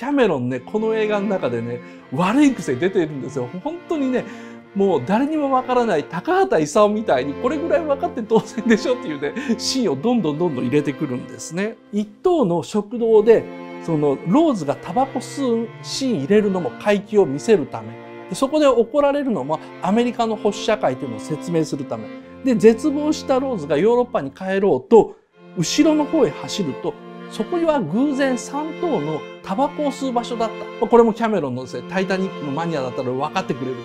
キャメロンね、この映画の中でね、悪い癖出てるんですよ。本当にね、もう誰にもわからない高畑勲みたいにこれぐらい分かって当然でしょっていうね、シーンをどんどんどんどん入れてくるんですね。一等の食堂で、そのローズがタバコ吸うシーン入れるのも怪奇を見せるため。そこで怒られるのもアメリカの保守社会というのを説明するため。で、絶望したローズがヨーロッパに帰ろうと、後ろの方へ走ると、そこには偶然3頭のタバコを吸う場所だった。これもキャメロンのですね、タイタニックのマニアだったら分かってくれる。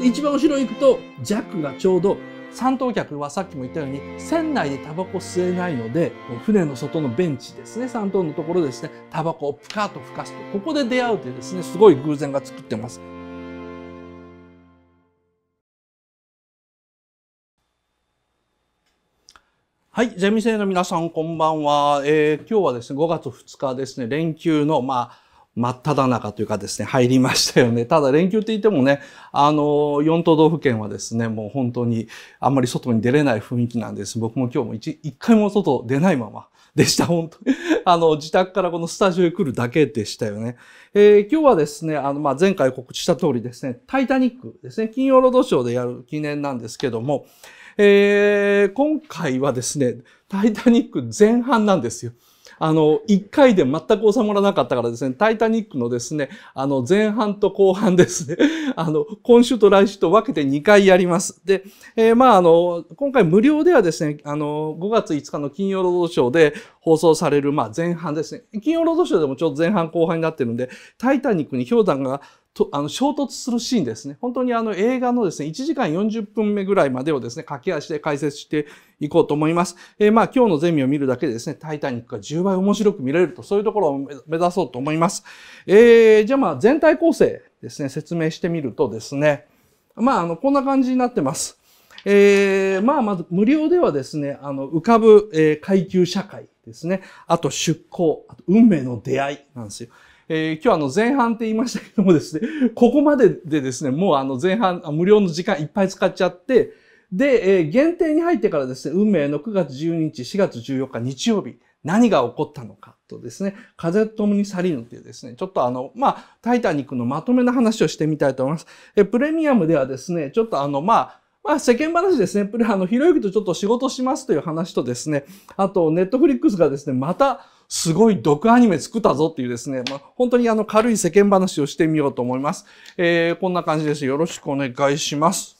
一番後ろ行くと、ジャックがちょうど、三等客はさっきも言ったように、船内でタバコ吸えないので、船の外のベンチですね、三等のところですね、タバコをプカッと吹かすと、ここで出会うというですね、すごい偶然が作ってます。はい、ゼミ生の皆さんこんばんは、えー、今日はですね5月2日ですね連休のまあ、真っ只中というかですね、入りましたよね。ただ連休って言ってもね、あの、4都道府県はですね、もう本当にあんまり外に出れない雰囲気なんです。僕も今日も一一回も外出ないままでした、本当に。あの、自宅からこのスタジオへ来るだけでしたよね。えー、今日はですね、あの、まあ、前回告知した通りですね、タイタニックですね、金曜ロードショーでやる記念なんですけども、えー、今回はですね、タイタニック前半なんですよ。あの、一回で全く収まらなかったからですね、タイタニックのですね、あの、前半と後半ですね、あの、今週と来週と分けて2回やります。で、えー、まあ、あの、今回無料ではですね、あの、5月5日の金曜ロードショーで放送される、まあ、前半ですね。金曜ロードショーでもちょうど前半後半になってるんで、タイタニックに氷山がとあの衝突するシーンですね。本当にあの映画のですね、1時間40分目ぐらいまでをですね、駆け足で解説していこうと思います。えー、まあ今日のゼミを見るだけでですね、タイタニックが10倍面白く見れると、そういうところを目指そうと思います。えー、じゃあまあ全体構成ですね、説明してみるとですね、まああの、こんな感じになってます。えー、まあまず無料ではですね、あの、浮かぶ、え階級社会ですね。あと出向、あと運命の出会いなんですよ。えー、今日あの前半って言いましたけどもですね、ここまででですね、もうあの前半、無料の時間いっぱい使っちゃって、で、えー、限定に入ってからですね、運命の9月12日、4月14日日曜日、何が起こったのかとですね、風と共に去りぬていうですね、ちょっとあの、まあ、タイタニックのまとめの話をしてみたいと思います。え、プレミアムではですね、ちょっとあの、まあ、まあ、世間話ですね。プあの、ひろゆきとちょっと仕事しますという話とですね、あと、ネットフリックスがですね、また、すごい毒アニメ作ったぞっていうですね、まあ、本当にあの軽い世間話をしてみようと思います。えー、こんな感じです。よろしくお願いします。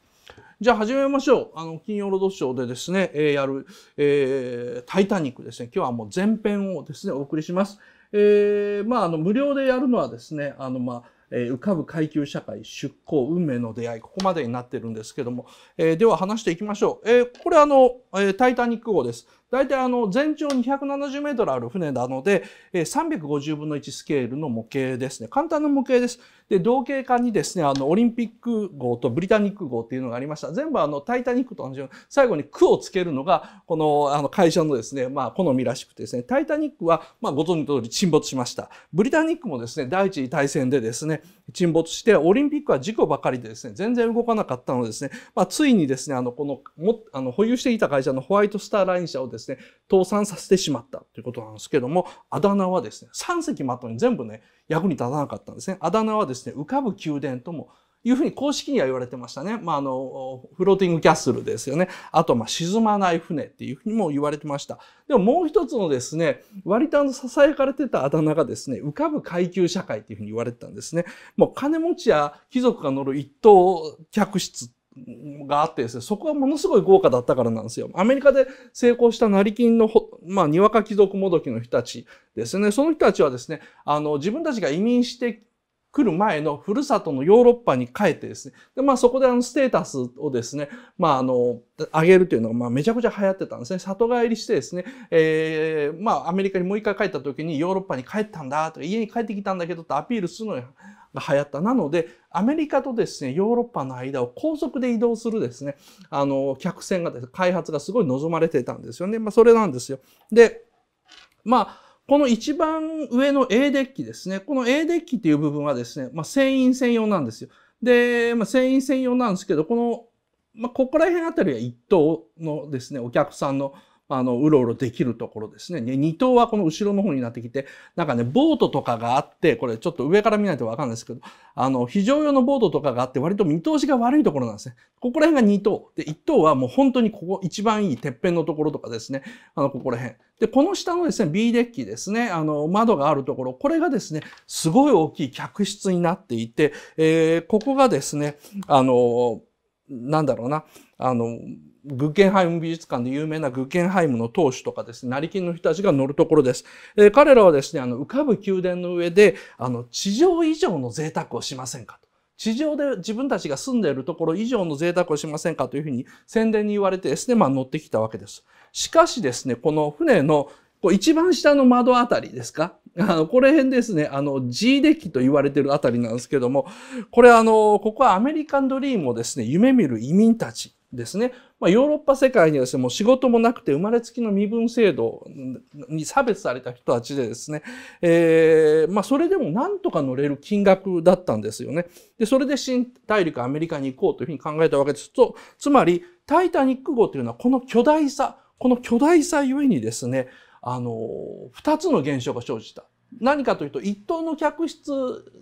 じゃあ始めましょう。あの、金曜ロードショーでですね、えー、やる、えー、タイタニックですね。今日はもう前編をですね、お送りします。えー、まあ、あの、無料でやるのはですね、あの、まあ、えー、浮かぶ階級社会、出向、運命の出会い、ここまでになってるんですけども、えー、では話していきましょう。えー、これあの、えー、タイタニック号です。大体あの全長270メートルある船なので、350分の1スケールの模型ですね。簡単な模型です。で、同型艦にですね、あの、オリンピック号とブリタニック号っていうのがありました。全部あの、タイタニックと同じように、最後に区をつけるのが、この、あの、会社のですね、まあ、好みらしくてですね、タイタニックは、まあ、ご存知の通り沈没しました。ブリタニックもですね、第一次大戦でですね、沈没して、オリンピックは事故ばかりでですね、全然動かなかったのですね、まあ、ついにですね、あの、この、も、あの、保有していた会社のホワイトスターライン社をですね、倒産させてしまったということなんですけども、あだ名はですね、3隻まとに全部ね、役に立たなかったんですね。あだ名はですね、浮かぶ宮殿ともいうふうに公式には言われてましたね。まあ、あの、フローティングキャッスルですよね。あと、まあ、沈まない船っていうふうにも言われてました。でももう一つのですね、割とあの、囁かれてたあだ名がですね、浮かぶ階級社会っていうふうに言われてたんですね。もう金持ちや貴族が乗る一等客室があってですね、そこがものすごい豪華だったからなんですよ。アメリカで成功した成金の、まあ、にわか貴族もどきの人たちですね。その人たちはですね、あの、自分たちが移民して来る前のふるさとのヨーロッパに帰ってですね。で、まあそこであのステータスをですね、まああの、上げるというのがまあめちゃくちゃ流行ってたんですね。里帰りしてですね、えー、まあアメリカにもう一回帰った時にヨーロッパに帰ったんだとか、家に帰ってきたんだけどとアピールするのにが流行った。なので、アメリカとですね、ヨーロッパの間を高速で移動するですね、あの、客船がです、ね、開発がすごい望まれてたんですよね。まあ、それなんですよ。で、まあ、この一番上の A デッキですね。この A デッキっていう部分はですね、まあ、船員専用なんですよ。で、まあ、船員専用なんですけど、この、まあ、ここら辺あたりは一等のですね、お客さんのあの、うろうろできるところですね。二頭はこの後ろの方になってきて、なんかね、ボートとかがあって、これちょっと上から見ないとわかんないですけど、あの、非常用のボートとかがあって、割と見通しが悪いところなんですね。ここら辺が二頭。で、一頭はもう本当にここ一番いいてっぺんのところとかですね。あの、ここら辺。で、この下のですね、B デッキですね、あの、窓があるところ、これがですね、すごい大きい客室になっていて、えー、ここがですね、あの、なんだろうな、あの、グッゲンハイム美術館で有名なグッゲンハイムの当主とかですね、成金の人たちが乗るところです。えー、彼らはですね、あの、浮かぶ宮殿の上で、あの、地上以上の贅沢をしませんかと。地上で自分たちが住んでいるところ以上の贅沢をしませんかというふうに宣伝に言われてですね、まあ乗ってきたわけです。しかしですね、この船のこう一番下の窓あたりですかあの、これ辺ですね、あの、G デッキと言われてるあたりなんですけども、これあの、ここはアメリカンドリームをですね、夢見る移民たちですね。まあ、ヨーロッパ世界にはですね、もう仕事もなくて生まれつきの身分制度に差別された人たちでですね、えー、まあ、それでもなんとか乗れる金額だったんですよね。で、それで新大陸アメリカに行こうというふうに考えたわけですと、つまり、タイタニック号というのはこの巨大さ、この巨大さゆえにですね、あの、二つの現象が生じた。何かというと一等の客室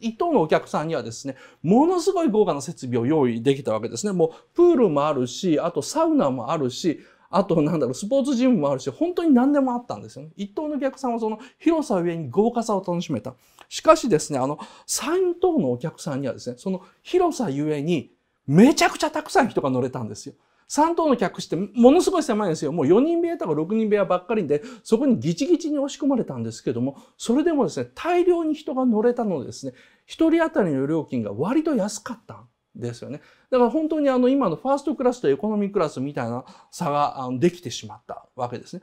一等のお客さんにはですねものすごい豪華な設備を用意できたわけですねもうプールもあるしあとサウナもあるしあとなんだろうスポーツジムもあるし本当に何でもあったんですよね一等のお客さんはその広さゆえに豪華さを楽しめたしかしですねあの3等のお客さんにはですねその広さゆえにめちゃくちゃたくさん人が乗れたんですよ3棟の客室ってものすごい狭いんですよ。もう4人部屋とか6人部屋ばっかりで、そこにギチギチに押し込まれたんですけども、それでもですね、大量に人が乗れたのでですね、1人当たりの料金が割と安かったんですよね。だから本当にあの今のファーストクラスとエコノミークラスみたいな差ができてしまったわけですね。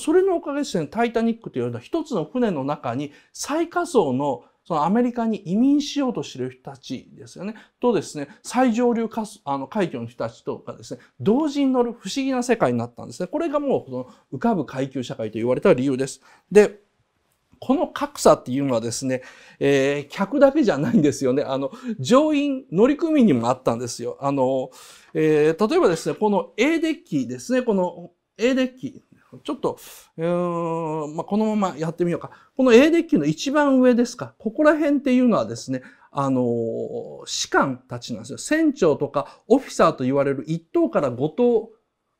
それのおかげでですね、タイタニックというのは一つの船の中に最下層のそのアメリカに移民しようとしてる人たちですよね。とですね、最上流かあの海峡の人たちとかですね、同時に乗る不思議な世界になったんですね。これがもうその浮かぶ階級社会と言われた理由です。で、この格差っていうのはですね、えー、客だけじゃないんですよね。あの、乗員、乗組員にもあったんですよ。あの、えー、例えばですね、この A デッキですね、この A デッキちょっと、えーまあ、このままやってみようか。この A デッキの一番上ですか。ここら辺っていうのはですね、あの士官たちなんですよ。船長とかオフィサーと言われる1等から5等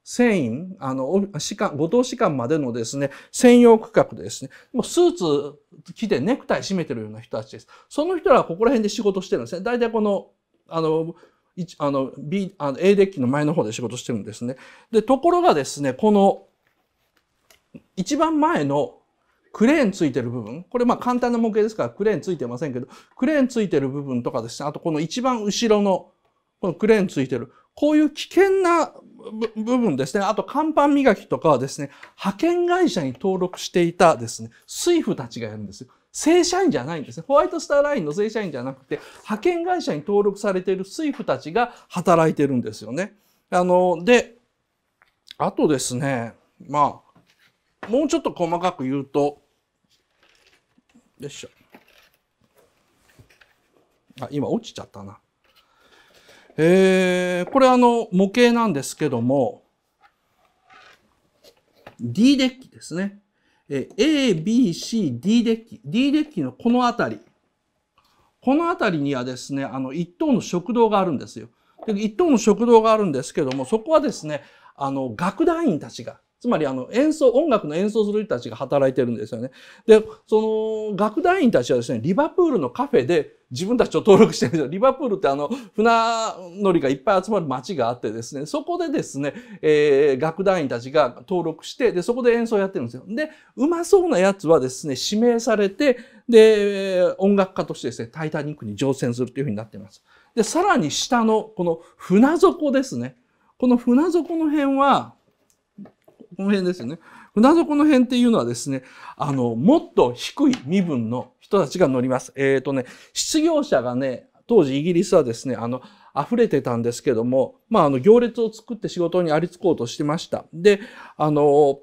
船員、あの、士官、五等士官までのですね、専用区画でですね、もうスーツ着てネクタイ締めてるような人たちです。その人らはここら辺で仕事してるんですね。大体この、あの、あの、B、あの、A デッキの前の方で仕事してるんですね。で、ところがですね、この、一番前のクレーンついてる部分、これまあ簡単な模型ですからクレーンついてませんけど、クレーンついてる部分とかですね、あとこの一番後ろのこのクレーンついてる、こういう危険な部分ですね、あと看板磨きとかはですね、派遣会社に登録していたですね、水夫たちがやるんですよ。正社員じゃないんですね。ホワイトスターラインの正社員じゃなくて、派遣会社に登録されている水夫たちが働いてるんですよね。あの、で、あとですね、まあ、もうちょっと細かく言うとよいしょあ今落ちちゃったなえー、これあの模型なんですけども D デッキですね。え A、B、C、D デッキ。D デッキのこの辺り。この辺りにはですね、あの、一等の食堂があるんですよ。で、一等の食堂があるんですけども、そこはですね、あの、楽団員たちがつまりあの演奏、音楽の演奏する人たちが働いてるんですよね。で、その楽団員たちはですね、リバプールのカフェで自分たちを登録してるんですよ。リバプールってあの、船乗りがいっぱい集まる街があってですね、そこでですね、えー、楽団員たちが登録して、で、そこで演奏やってるんですよ。で、うまそうなやつはですね、指名されて、で、音楽家としてですね、タイタニックに乗船するというふうになっています。で、さらに下の、この船底ですね。この船底の辺は、この辺ですよね。船底の辺っていうのはですね、あの、もっと低い身分の人たちが乗ります。えっ、ー、とね、失業者がね、当時イギリスはですね、あの、溢れてたんですけども、まあ、あの、行列を作って仕事にありつこうとしてました。で、あの、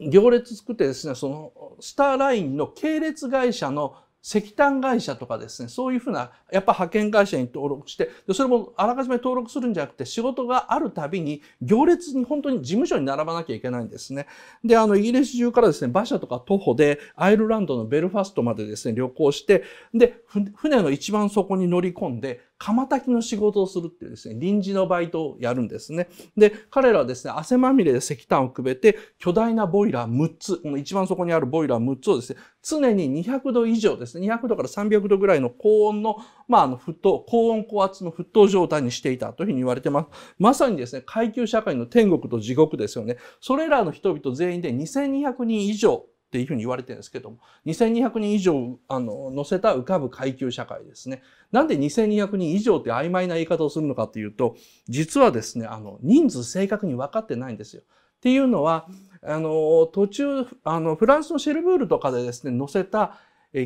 行列作ってですね、その、スターラインの系列会社の石炭会社とかですね、そういうふうな、やっぱ派遣会社に登録して、でそれもあらかじめ登録するんじゃなくて、仕事があるたびに、行列に本当に事務所に並ばなきゃいけないんですね。で、あの、イギリス中からですね、馬車とか徒歩で、アイルランドのベルファストまでですね、旅行して、で、船の一番底に乗り込んで、釜炊きの仕事をするっていうですね、臨時のバイトをやるんですね。で、彼らはですね、汗まみれで石炭をくべて、巨大なボイラー6つ、この一番底にあるボイラー6つをですね、常に200度以上ですね、200度から300度ぐらいの高温の、まあ、あの、沸騰、高温高圧の沸騰状態にしていたというふうに言われてます。まさにですね、階級社会の天国と地獄ですよね。それらの人々全員で2200人以上っていうふうに言われてるんですけども、2200人以上あの乗せた浮かぶ階級社会ですね。なんで2200人以上って曖昧な言い方をするのかっていうと、実はですね、あの人数正確に分かってないんですよ。っていうのは、あの途中あのフランスのシェルブールとかでですね乗せた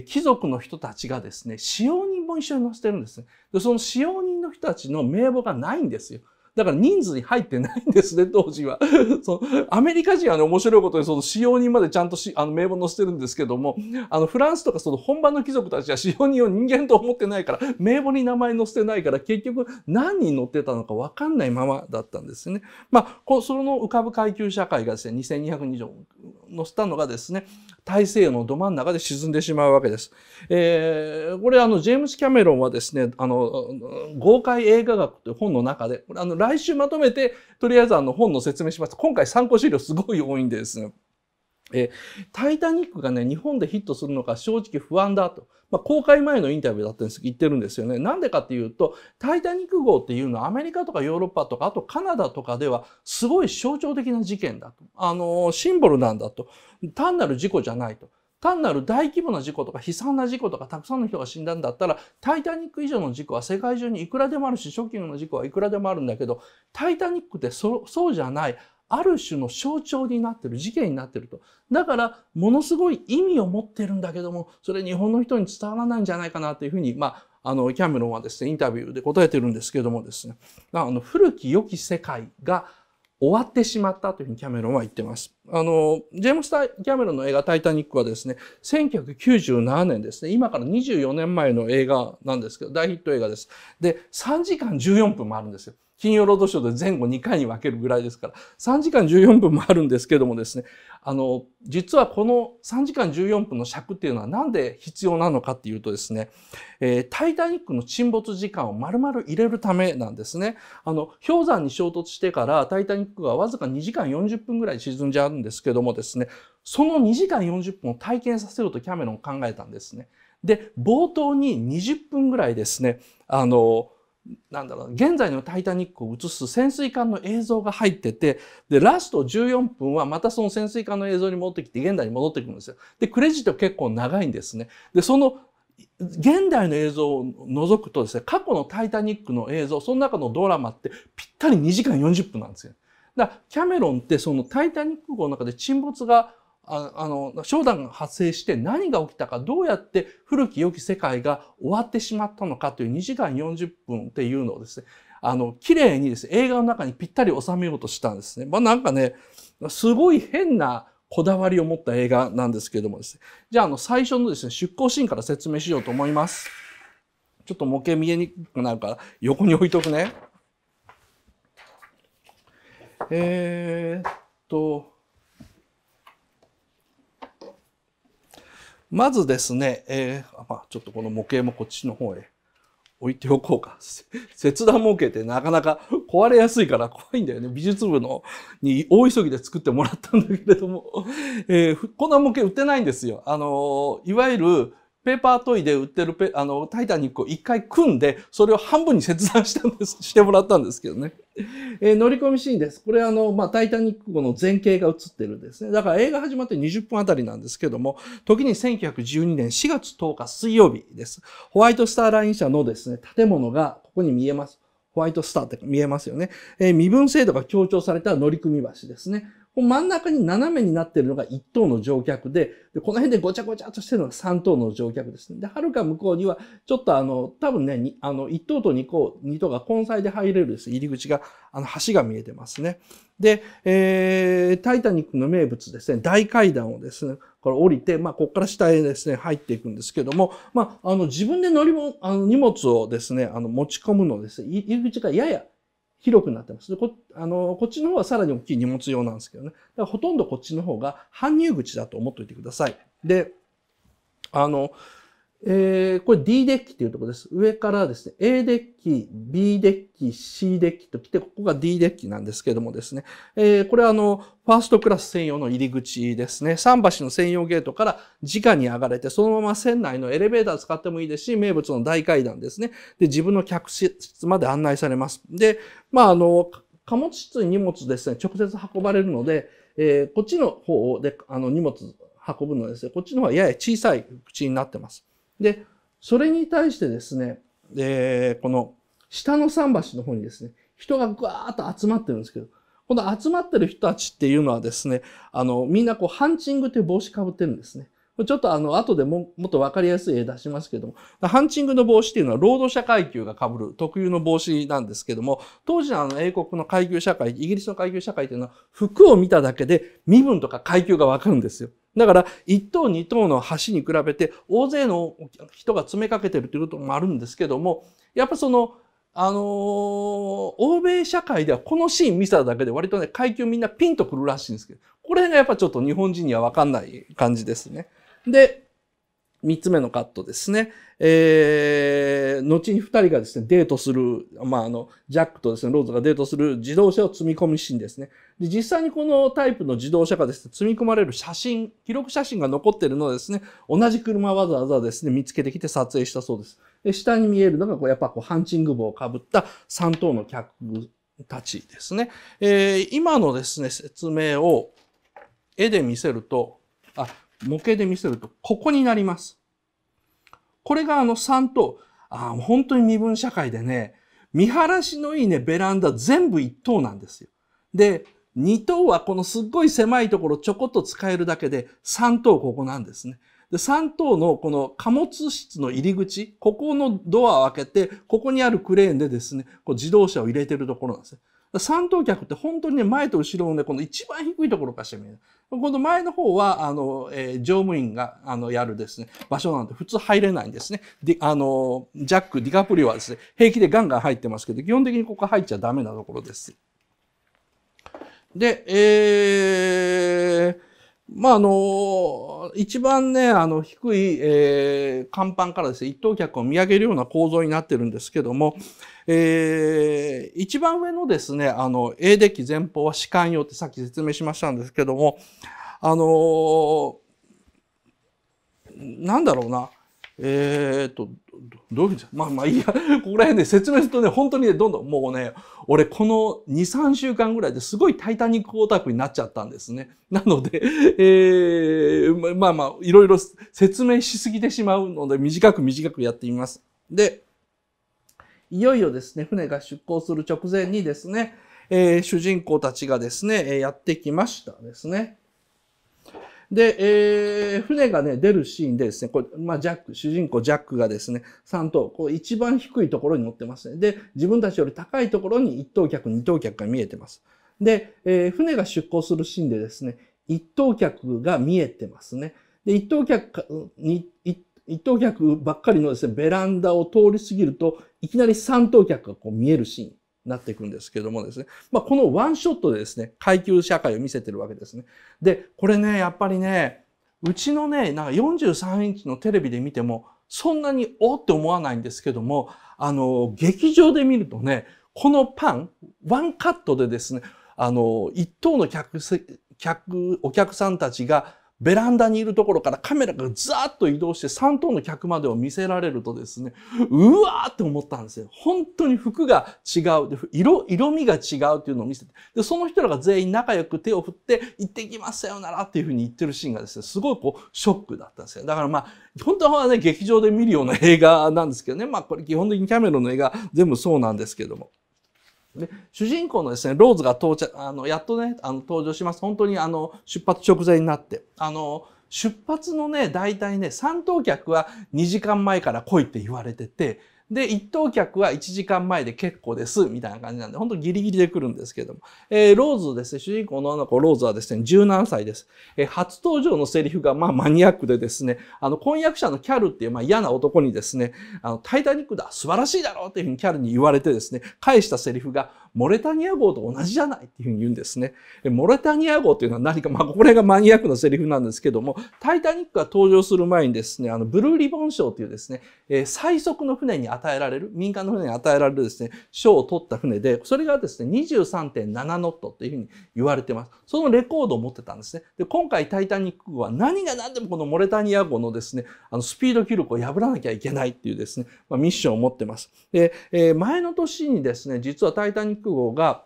貴族の人たちがですね使用人も一緒に乗せてるんですねでその使用人の人たちの名簿がないんですよだから人数に入ってないんですね、当時は。そのアメリカ人はね、面白いことに、その使用人までちゃんとしあの名簿載せてるんですけども、あのフランスとかその本場の貴族たちは使用人を人間と思ってないから、名簿に名前載せてないから、結局何人載ってたのか分かんないままだったんですね。まあ、その浮かぶ階級社会がですね、2200人以上載せたのがですね、大西洋のど真ん中で沈んでしまうわけです。えー、これあのジェームス・キャメロンはですねあの豪快映画学という本の中であの来週まとめてとりあえずあの本の説明します今回参考資料すごい多いんです、ね。えー、タイタニックがね、日本でヒットするのか正直不安だと。まあ、公開前のインタビューだったんですけど、言ってるんですよね。なんでかっていうと、タイタニック号っていうのはアメリカとかヨーロッパとか、あとカナダとかではすごい象徴的な事件だと。あのー、シンボルなんだと。単なる事故じゃないと。単なる大規模な事故とか悲惨な事故とかたくさんの人が死んだんだったらタイタニック以上の事故は世界中にいくらでもあるしショッキングの事故はいくらでもあるんだけどタイタニックってそうじゃないある種の象徴になってる事件になってるとだからものすごい意味を持ってるんだけどもそれ日本の人に伝わらないんじゃないかなというふうにまああのキャメロンはですねインタビューで答えてるんですけどもですねあの古き良き世界が終わってしまったというふにキャメロンは言ってます。あの、ジェームス・キャメロンの映画タイタニックはですね、1997年ですね、今から24年前の映画なんですけど、大ヒット映画です。で、3時間14分もあるんですよ。金曜ロードショーで前後2回に分けるぐらいですから、3時間14分もあるんですけどもですね、あの、実はこの3時間14分の尺っていうのはなんで必要なのかっていうとですね、えー、タイタニックの沈没時間を丸々入れるためなんですね。あの、氷山に衝突してからタイタニックがわずか2時間40分ぐらい沈んじゃうんですけどもですね、その2時間40分を体験させようとキャメロン考えたんですね。で、冒頭に20分ぐらいですね、あの、なんだろう、現在のタイタニックを映す潜水艦の映像が入ってて、で、ラスト14分はまたその潜水艦の映像に戻ってきて、現代に戻ってくるんですよ。で、クレジット結構長いんですね。で、その、現代の映像を除くとですね、過去のタイタニックの映像、その中のドラマってぴったり2時間40分なんですよ。だから、キャメロンってそのタイタニック号の中で沈没がああの、商談が発生して何が起きたか、どうやって古き良き世界が終わってしまったのかという2時間40分っていうのをですね、あの、綺麗にですね、映画の中にぴったり収めようとしたんですね。まあなんかね、すごい変なこだわりを持った映画なんですけれどもですね。じゃあ、あの、最初のですね、出航シーンから説明しようと思います。ちょっと模型見えにくくなるから、横に置いとくね。えー、っと、まずですね、えー、まあ、ちょっとこの模型もこっちの方へ置いておこうか。切断模型ってなかなか壊れやすいから怖いんだよね。美術部のに大急ぎで作ってもらったんだけれども、えー、こんな模型売ってないんですよ。あのー、いわゆるペーパートイで売ってるペ、あの、タイタニックを一回組んで、それを半分に切断したんです、してもらったんですけどね。えー、乗り込みシーンです。これあの、まあ、タイタニック号の前景が映ってるんですね。だから映画始まって20分あたりなんですけども、時に1912年4月10日水曜日です。ホワイトスターライン社のですね、建物がここに見えます。ホワイトスターって見えますよね。えー、身分制度が強調された乗組橋ですね。真ん中に斜めになっているのが1等の乗客で、でこの辺でごちゃごちゃとしているのが3等の乗客ですね。で、はるか向こうには、ちょっとあの、多分ね、あの、1等と2等、2等が混載で入れるです、ね、入り口が、あの、橋が見えてますね。で、えー、タイタニックの名物ですね、大階段をですね、これ降りて、まあ、ここから下へですね、入っていくんですけども、まあ、あの、自分で乗り物、あの、荷物をですね、あの、持ち込むのですね、入り口がやや、広くなってます。こあのこっちの方はさらに大きい荷物用なんですけどね。だからほとんどこっちの方が搬入口だと思っておいてください。で、あの、えー、これ D デッキっていうところです。上からですね、A デッキ、B デッキ、C デッキと来て、ここが D デッキなんですけどもですね、えー、これはあの、ファーストクラス専用の入り口ですね。桟橋の専用ゲートから直に上がれて、そのまま船内のエレベーター使ってもいいですし、名物の大階段ですね。で、自分の客室まで案内されます。で、まあ、あの、貨物室に荷物ですね、直接運ばれるので、えー、こっちの方で、あの、荷物運ぶのですね、こっちの方はやや小さい口になってます。で、それに対してですね、えー、この下の桟橋の方にですね、人がぐわーっと集まってるんですけど、この集まってる人たちっていうのはですね、あの、みんなこう、ハンチングって帽子かぶってるんですね。ちょっとあの、後でももっとわかりやすい絵出しますけども、ハンチングの帽子っていうのは労働者階級が被る特有の帽子なんですけども、当時のあの英国の階級社会、イギリスの階級社会っていうのは服を見ただけで身分とか階級がわかるんですよ。だから1等2等の橋に比べて大勢の人が詰めかけてるということもあるんですけどもやっぱそのあのー、欧米社会ではこのシーン見せただけで割とね階級みんなピンとくるらしいんですけどこれがやっぱちょっと日本人には分かんない感じですね。で3つ目のカットですね。えー、後に2人がですね、デートする、まあ、あの、ジャックとですね、ローズがデートする自動車を積み込みシーンですね。で、実際にこのタイプの自動車がですね、積み込まれる写真、記録写真が残ってるのですね、同じ車わざわざですね、見つけてきて撮影したそうです。で、下に見えるのが、こう、やっぱこう、ハンチング帽をかぶった3頭の客たちですね。えー、今のですね、説明を絵で見せると、あ、模型で見せると、ここになります。これがあの3と、あ本当に身分社会でね、見晴らしのいいね、ベランダ全部1等なんですよ。で、2等はこのすっごい狭いところちょこっと使えるだけで、3等ここなんですね。で、3等のこの貨物室の入り口、ここのドアを開けて、ここにあるクレーンでですね、こう自動車を入れてるところなんですね。三等脚って本当にね、前と後ろのね、この一番低いところからして見える。この前の方は、あの、えー、乗務員が、あの、やるですね、場所なんて普通入れないんですね。で、あの、ジャック、ディカプリオはですね、平気でガンガン入ってますけど、基本的にここ入っちゃダメなところです。で、えー、まあ、あの、一番ね、あの、低い、えー、甲板からですね、一等客を見上げるような構造になってるんですけども、えー、一番上のですね、あの、A デッキ前方は士官用ってさっき説明しましたんですけども、あのー、なんだろうな、えー、っと、どういうふうに、まあまあいいや、ここら辺で説明するとね、本当にね、どんどんもうね、俺この2、3週間ぐらいですごいタイタニックオタクになっちゃったんですね。なので、えー、まあまあ、いろいろ説明しすぎてしまうので、短く短くやってみます。で、いよいよですね、船が出港する直前にですね、えー、主人公たちがですね、やってきましたですね。で、えー、船がね、出るシーンでですね、これ、まあ、ジャック、主人公ジャックがですね、3頭、こう、一番低いところに乗ってますね。で、自分たちより高いところに1等客、2等客が見えてます。で、えー、船が出航するシーンでですね、1等客が見えてますね。で、1等客に、一等客ばっかりのですね、ベランダを通り過ぎると、いきなり3等客がこう見えるシーン。なっていくんですけどもですね、まあ、このワンショットでですね階級社会を見せてるわけですね。でこれねやっぱりねうちのねなんか43インチのテレビで見てもそんなにおって思わないんですけどもあの劇場で見るとねこのパンワンカットでですねあの一等の客客お客さんたちがベランダにいるところからカメラがザーッと移動して3頭の客までを見せられるとですね、うわーって思ったんですよ。本当に服が違う。で色、色味が違うっていうのを見せて。で、その人らが全員仲良く手を振って、行ってきますよならっていうふうに言ってるシーンがですね、すごいこう、ショックだったんですよ。だからまあ、本当はね、劇場で見るような映画なんですけどね。まあ、これ基本的にキャメロンの映画全部そうなんですけども。で主人公のですねローズが到着あのやっとねあの登場します本当にあの出発直前になってあの出発のね大体ね三等客は2時間前から来いって言われててで、一等客は1時間前で結構です、みたいな感じなんで、本当ギリギリで来るんですけども。えー、ローズですね、主人公の女の子、ローズはですね、17歳です。えー、初登場のセリフが、まあ、マニアックでですね、あの、婚約者のキャルっていう、まあ、嫌な男にですね、あの、タイタニックだ、素晴らしいだろうっていうふうにキャルに言われてですね、返したセリフが、モレタニア号と同じじゃないっていうふうに言うんですね。モレタニア号っていうのは何か、まあ、これがマニアックなセリフなんですけども、タイタニックが登場する前にですね、あの、ブルーリボン賞というですね、え最速の船に与えられる、民間の船に与えられるですね、賞を取った船で、それがですね、23.7ノットっていうふうに言われてます。そのレコードを持ってたんですね。で、今回タイタニック号は何が何でもこのモレタニア号のですね、あの、スピード記録を破らなきゃいけないっていうですね、まあ、ミッションを持ってます。で、え前の年にですね、実はタイタニック号が、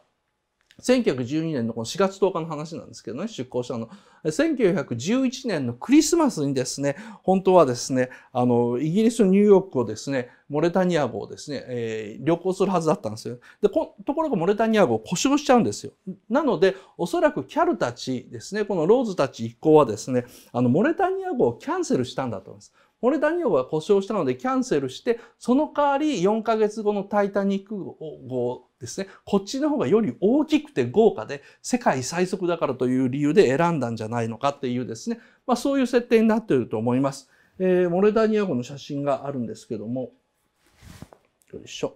1912年のこの4月10日の話なんですけどね、出航したの。1911年のクリスマスにですね、本当はですね、あの、イギリスのニューヨークをですね、モレタニア号をですね、えー、旅行するはずだったんですよ。で、ところがモレタニア号を故障しちゃうんですよ。なので、おそらくキャルたちですね、このローズたち一行はですね、あの、モレタニア号をキャンセルしたんだと思います。モれダニオが故障したのでキャンセルして、その代わり4ヶ月後のタイタニック号ですね、こっちの方がより大きくて豪華で、世界最速だからという理由で選んだんじゃないのかっていうですね、まあそういう設定になっていると思います。えー、モレダニア号の写真があるんですけども、よいしょ。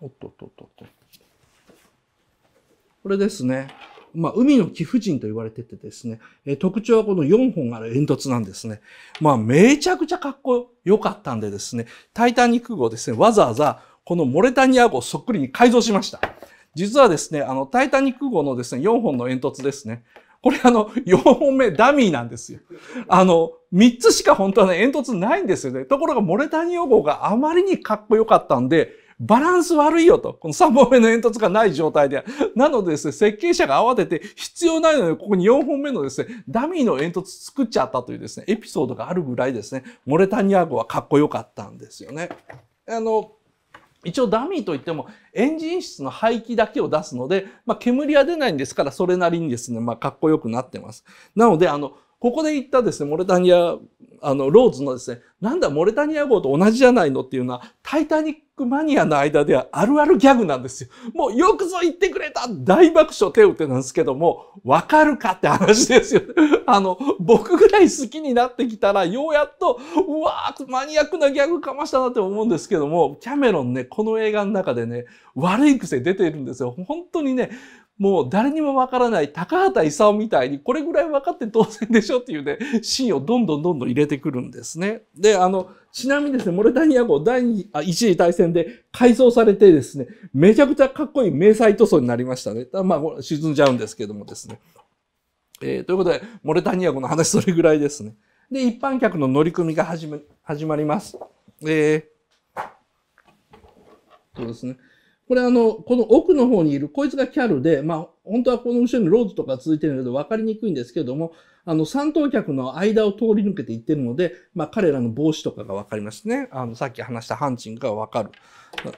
おっとっとっとっと。これですね。まあ、海の貴婦人と言われててですね、え特徴はこの4本ある煙突なんですね。まあ、めちゃくちゃかっこよかったんでですね、タイタニック号ですね、わざわざこのモレタニア号そっくりに改造しました。実はですね、あの、タイタニック号のですね、4本の煙突ですね。これあの、4本目ダミーなんですよ。あの、3つしか本当はね、煙突ないんですよね。ところがモレタニア号があまりにかっこよかったんで、バランス悪いよと。この3本目の煙突がない状態で。なのでですね、設計者が慌てて必要ないので、ここに4本目のですね、ダミーの煙突作っちゃったというですね、エピソードがあるぐらいですね、モレタニア号はかっこよかったんですよね。あの、一応ダミーといってもエンジン室の排気だけを出すので、まあ、煙は出ないんですからそれなりにですね、まあ、かっこよくなってます。なのであのここで言ったですね、モレタニア、あの、ローズのですね、なんだ、モレタニア号と同じじゃないのっていうのは、タイタニックマニアの間ではあるあるギャグなんですよ。もうよくぞ言ってくれた大爆笑手打てなんですけども、わかるかって話ですよ。あの、僕ぐらい好きになってきたら、ようやっと、うわー、マニアックなギャグかましたなって思うんですけども、キャメロンね、この映画の中でね、悪い癖出てるんですよ。本当にね、もう誰にもわからない高畑勲みたいにこれぐらい分かって当然でしょっていうね、シーンをどんどんどんどん入れてくるんですね。で、あの、ちなみにですね、モレタニア号第一次大戦で改装されてですね、めちゃくちゃかっこいい迷彩塗装になりましたね。まあ、沈んじゃうんですけどもですね。えー、ということで、モレタニア号の話それぐらいですね。で、一般客の乗り組が始め、始まります。えー、そうですね。これあの、この奥の方にいる、こいつがキャルで、まあ、本当はこの後ろにローズとか続いてるので分かりにくいんですけれども、あの、三等客の間を通り抜けていってるので、まあ、彼らの帽子とかが分かりますね。あの、さっき話したハンチングが分かる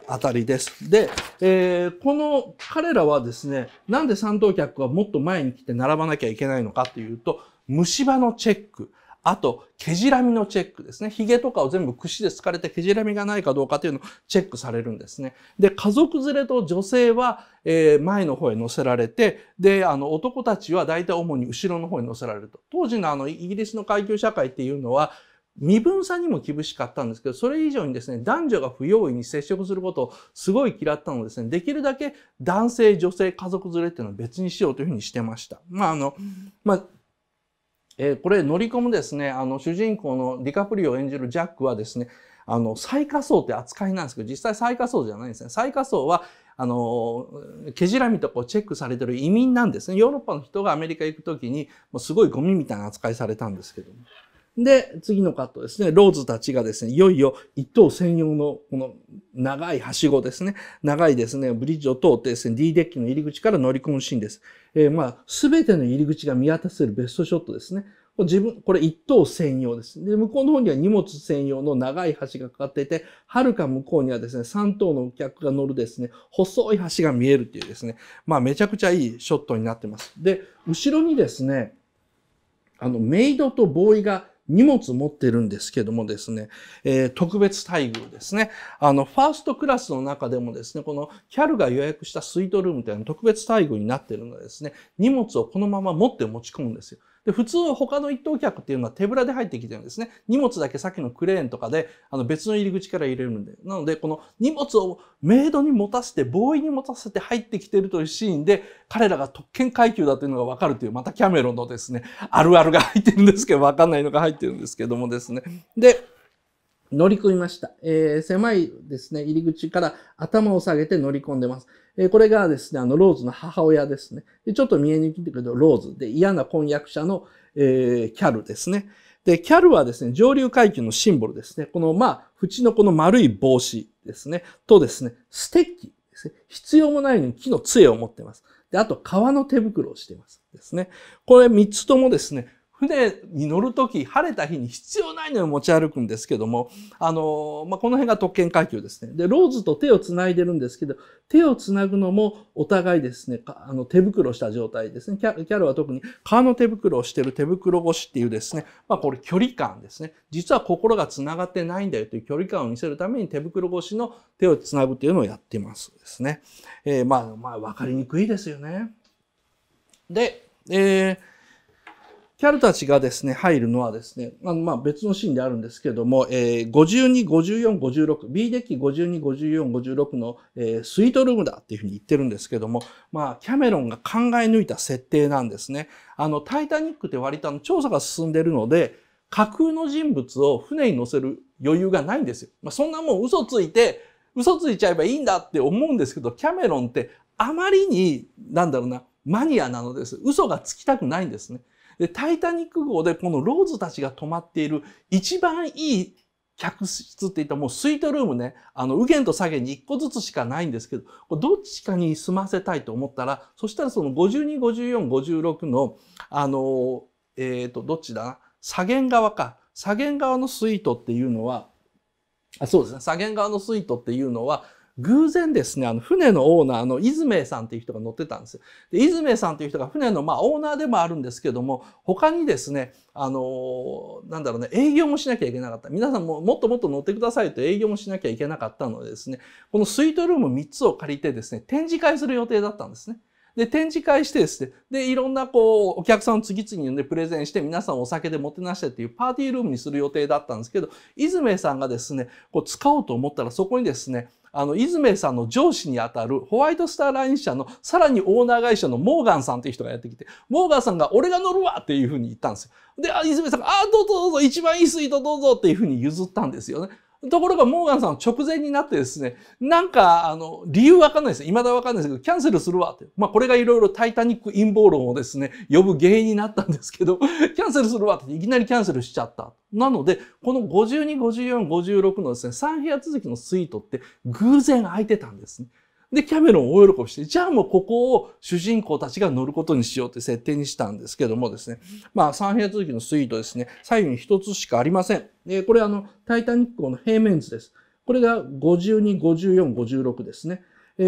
あたりです。で、えー、この彼らはですね、なんで三等客はもっと前に来て並ばなきゃいけないのかというと、虫歯のチェック。あと、毛じらみのチェックですね。髭とかを全部櫛で疲れて毛じらみがないかどうかというのをチェックされるんですね。で、家族連れと女性は、えー、前の方へ乗せられて、で、あの、男たちは大体主に後ろの方に乗せられると。当時のあの、イギリスの階級社会っていうのは、身分差にも厳しかったんですけど、それ以上にですね、男女が不用意に接触することをすごい嫌ったのですね、できるだけ男性、女性、家族連れっていうのは別にしようというふうにしてました。まあ、あの、まあ、えー、これ乗り込むですね、あの主人公のディカプリオを演じるジャックはですね、あの最下層って扱いなんですけど、実際最下層じゃないんですね。最下層はあの、毛じらみとこうチェックされてる移民なんですね。ヨーロッパの人がアメリカ行くときに、もうすごいゴミみたいな扱いされたんですけども。で、次のカットですね、ローズたちがですね、いよいよ一等専用のこの長いはしごですね、長いですね、ブリッジを通ってですね、D デッキの入り口から乗り込むシーンです。えー、まあ、すべての入り口が見渡せるベストショットですね。自分、これ一等専用です。で、向こうの方には荷物専用の長い橋がかかっていて、はるか向こうにはですね、3等の客が乗るですね、細い橋が見えるっていうですね、まあめちゃくちゃいいショットになってます。で、後ろにですね、あの、メイドとボーイが荷物持ってるんですけどもですね、えー、特別待遇ですね。あの、ファーストクラスの中でもですね、このキャルが予約したスイートルームというのは特別待遇になってるのでですね、荷物をこのまま持って持ち込むんですよ。で、普通他の一等客っていうのは手ぶらで入ってきてるんですね。荷物だけさっきのクレーンとかで、あの別の入り口から入れるんで。なので、この荷物をメイドに持たせて、ボーイに持たせて入ってきてるというシーンで、彼らが特権階級だというのがわかるという、またキャメロンのですね、あるあるが入ってるんですけど、わかんないのが入ってるんですけどもですね。で、乗り込みました。えー、狭いですね、入り口から頭を下げて乗り込んでます。えー、これがですね、あの、ローズの母親ですね。でちょっと見えにくいけど、ローズ。で、嫌な婚約者の、えー、キャルですね。で、キャルはですね、上流階級のシンボルですね。この、まあ、縁のこの丸い帽子ですね。とですね、ステッキですね。必要もないのに木の杖を持ってます。で、あと、革の手袋をしています。ですね。これ3つともですね、船に乗る時晴れた日に必要ないのを持ち歩くんですけども、あの、まあ、この辺が特権階級ですね。で、ローズと手を繋いでるんですけど、手を繋ぐのもお互いですね、あの手袋した状態ですね。キャキャルは特に革の手袋をしてる手袋越しっていうですね、まあ、これ距離感ですね。実は心が繋がってないんだよという距離感を見せるために手袋越しの手を繋ぐっていうのをやってますですね。えー、まあ、まあ、わかりにくいですよね。で、えーキャルたちがですね、入るのはですね、あのまあ別のシーンであるんですけども、えー、52、54、56、B デッキ52、54、56の、えー、スイートルームだっていうふうに言ってるんですけども、まあキャメロンが考え抜いた設定なんですね。あの、タイタニックって割とあの調査が進んでるので、架空の人物を船に乗せる余裕がないんですよ。まあ、そんなもん嘘ついて、嘘ついちゃえばいいんだって思うんですけど、キャメロンってあまりに、なんだろうな、マニアなのです。嘘がつきたくないんですね。で、タイタニック号でこのローズたちが泊まっている一番いい客室って言ったらもうスイートルームね、あの、右辺と左辺に一個ずつしかないんですけど、これどっちかに住ませたいと思ったら、そしたらその52、54、56の、あの、えっ、ー、と、どっちだな左辺側か。左辺側のスイートっていうのは、あそうですね。左舷側のスイートっていうのは、偶然ですね、あの、船のオーナーのイズメイさんっていう人が乗ってたんですよ。で、イズメイさんっていう人が船の、まあ、オーナーでもあるんですけども、他にですね、あの、なんだろうね、営業もしなきゃいけなかった。皆さんももっともっと乗ってくださいと営業もしなきゃいけなかったのでですね、このスイートルーム3つを借りてですね、展示会する予定だったんですね。で、展示会してですね、で、いろんなこう、お客さんを次々呼んでプレゼンして、皆さんお酒でもてなしてっていうパーティールームにする予定だったんですけど、泉さんがですね、こう使おうと思ったらそこにですね、あの、泉さんの上司にあたるホワイトスターライン社のさらにオーナー会社のモーガンさんっていう人がやってきて、モーガンさんが俺が乗るわっていうふうに言ったんですよ。で、あ泉さんが、あ、どうぞどうぞ、一番いいスイートどうぞっていうふうに譲ったんですよね。ところがモーガンさん直前になってですね、なんか、あの、理由わかんないです。未だわかんないですけど、キャンセルするわって。まあ、これがいろいろタイタニック陰謀論をですね、呼ぶ原因になったんですけど、キャンセルするわっていきなりキャンセルしちゃった。なので、この52、54、56のですね、3部屋続きのスイートって偶然空いてたんですね。で、キャメロン大喜びして、じゃあもうここを主人公たちが乗ることにしようって設定にしたんですけどもですね。まあ、3部屋続きのスイートですね。左右に1つしかありません。で、これあの、タイタニック号の平面図です。これが52、54、56ですね。え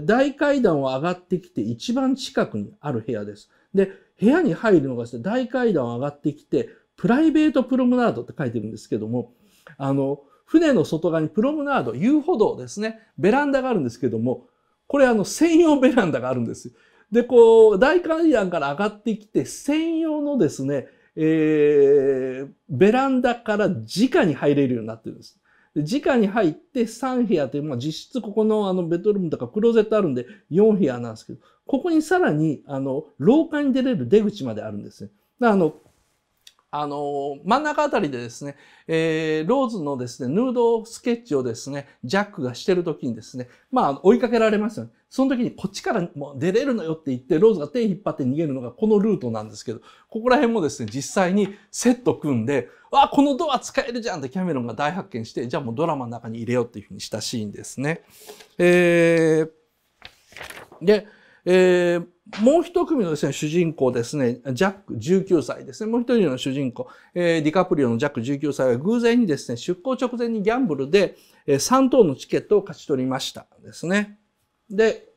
ー、大階段を上がってきて一番近くにある部屋です。で、部屋に入るのがですね、大階段を上がってきて、プライベートプロムナードって書いてるんですけども、あの、船の外側にプロムナード、遊歩道ですね、ベランダがあるんですけども、これあの専用ベランダがあるんですよ。で、こう、大観覧から上がってきて、専用のですね、えー、ベランダから直に入れるようになってるんです。で直に入って3部屋という、まあ、実質ここのあのベッドルームとかクローゼットあるんで4部屋なんですけど、ここにさらにあの廊下に出れる出口まであるんですね。あのあの、真ん中あたりでですね、えー、ローズのですね、ヌードスケッチをですね、ジャックがしてる時にですね、まあ、追いかけられますよね。その時にこっちからもう出れるのよって言って、ローズが手引っ張って逃げるのがこのルートなんですけど、ここら辺もですね、実際にセット組んで、わこのドア使えるじゃんってキャメロンが大発見して、じゃあもうドラマの中に入れようっていうふうにしたシーンですね。えー、で、えー、もう一組のですね、主人公ですね、ジャック19歳ですね、もう一人の主人公、えー、ディカプリオのジャック19歳は偶然にですね、出航直前にギャンブルで、えー、3等のチケットを勝ち取りましたですね。で、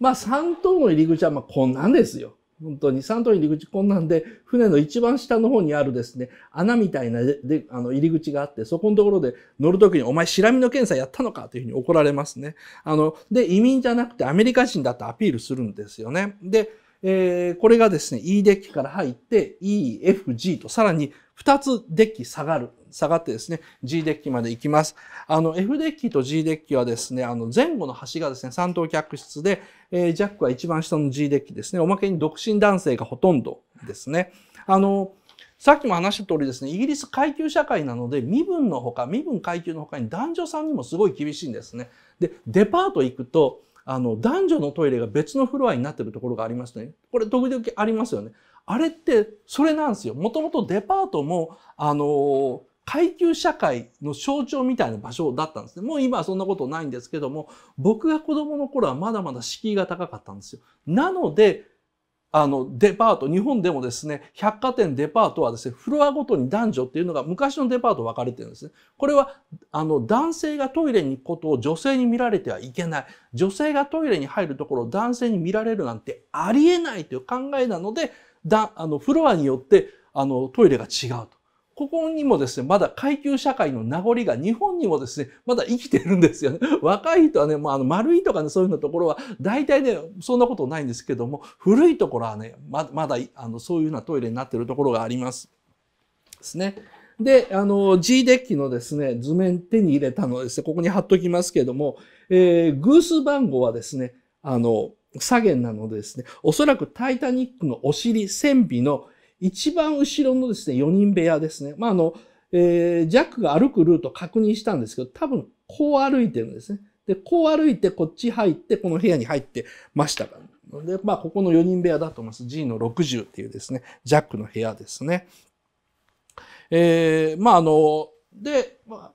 まあ3等の入り口はまあこんなんですよ。本当に、三島入り口こんなんで、船の一番下の方にあるですね、穴みたいなであの入り口があって、そこのところで乗るときに、お前、白身の検査やったのかというふうに怒られますね。あの、で、移民じゃなくてアメリカ人だっアピールするんですよね。で、えー、これがですね、E デッキから入って EFG とさらに2つデッキ下がる、下がってですね、G デッキまで行きます。あの、F デッキと G デッキはですね、あの、前後の端がですね、三等客室で、えー、ジャックは一番下の G デッキですね。おまけに独身男性がほとんどですね。あの、さっきも話した通りですね、イギリス階級社会なので、身分のほか、身分階級のほかに男女さんにもすごい厳しいんですね。で、デパート行くと、あの男女のトイレが別のフロアになってるところがありますね。これ時々ありますよね。あれってそれなんですよ。もともとデパートもあの階級社会の象徴みたいな場所だったんですね。もう今はそんなことないんですけども、僕が子供の頃はまだまだ敷居が高かったんですよ。なので、あの、デパート、日本でもですね、百貨店、デパートはですね、フロアごとに男女っていうのが昔のデパート分かれてるんですね。これは、あの、男性がトイレに行くことを女性に見られてはいけない。女性がトイレに入るところを男性に見られるなんてありえないという考えなので、だ、あの、フロアによって、あの、トイレが違うと。ここにもですね、まだ階級社会の名残が日本にもですね、まだ生きてるんですよね。若い人はね、まあ、あの丸いとかね、そういうのところは、大体ね、そんなことないんですけども、古いところはね、ままだあのそういうようなトイレになってるところがあります。ですね。で、あの、G デッキのですね、図面手に入れたのですね、ここに貼っときますけども、えー、偶数番号はですね、あの、左舷なのでですね、おそらくタイタニックのお尻、船尾の、一番後ろのですね、4人部屋ですね。まあ、あの、えー、ジャックが歩くルート確認したんですけど、多分こう歩いてるんですね。で、こう歩いてこっち入って、この部屋に入ってましたから。で、まあ、ここの4人部屋だと思います。G の60っていうですね、ジャックの部屋ですね。えー、まあ、あの、で、まあ、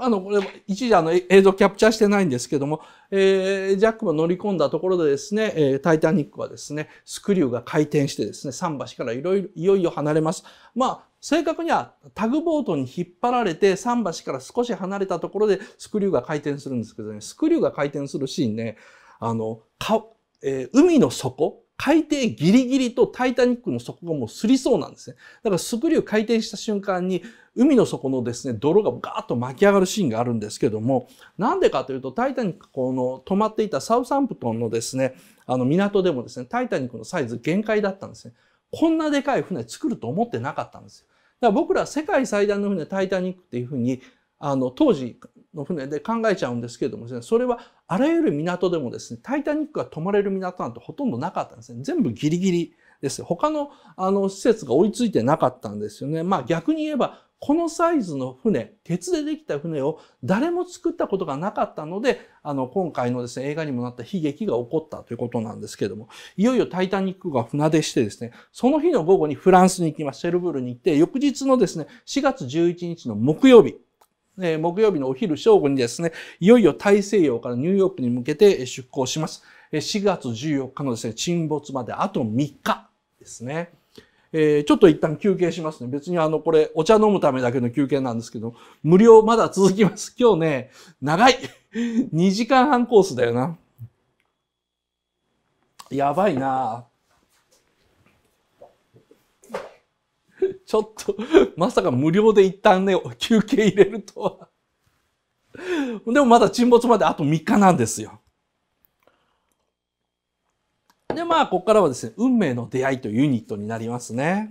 あの、これ一時あの映像キャプチャーしてないんですけども、えー、ジャックも乗り込んだところでですね、えー、タイタニックはですね、スクリューが回転してですね、桟橋からいろいろ、いよいよ離れます。まあ、正確にはタグボートに引っ張られて桟橋から少し離れたところでスクリューが回転するんですけどね、スクリューが回転するシーンね、あの、か、えー、海の底、海底ギリギリとタイタニックの底がもうすりそうなんですね。だからスクリュー回転した瞬間に、海の底のですね、泥がガーッと巻き上がるシーンがあるんですけども、なんでかというと、タイタニックこの止まっていたサウサンプトンのですね、あの港でもですね、タイタニックのサイズ限界だったんですね。こんなでかい船作ると思ってなかったんですよ。だから僕ら世界最大の船タイタニックっていうふうに、あの、当時の船で考えちゃうんですけどもですね、それはあらゆる港でもですね、タイタニックが泊まれる港なんてほとんどなかったんですね。全部ギリギリです。他のあの施設が追いついてなかったんですよね。まあ逆に言えば、このサイズの船、鉄でできた船を誰も作ったことがなかったので、あの、今回のですね、映画にもなった悲劇が起こったということなんですけども、いよいよタイタニックが船出してですね、その日の午後にフランスに行きます。シェルブルに行って、翌日のですね、4月11日の木曜日、えー、木曜日のお昼正午にですね、いよいよ大西洋からニューヨークに向けて出港します。4月14日のですね、沈没まであと3日。ですね。えー、ちょっと一旦休憩しますね。別にあの、これ、お茶飲むためだけの休憩なんですけど、無料まだ続きます。今日ね、長い2 時間半コースだよな。やばいな ちょっと、まさか無料で一旦ね、休憩入れるとは。でもまだ沈没まであと3日なんですよ。でまあここからはですね運命の出会いというユニットになりますね。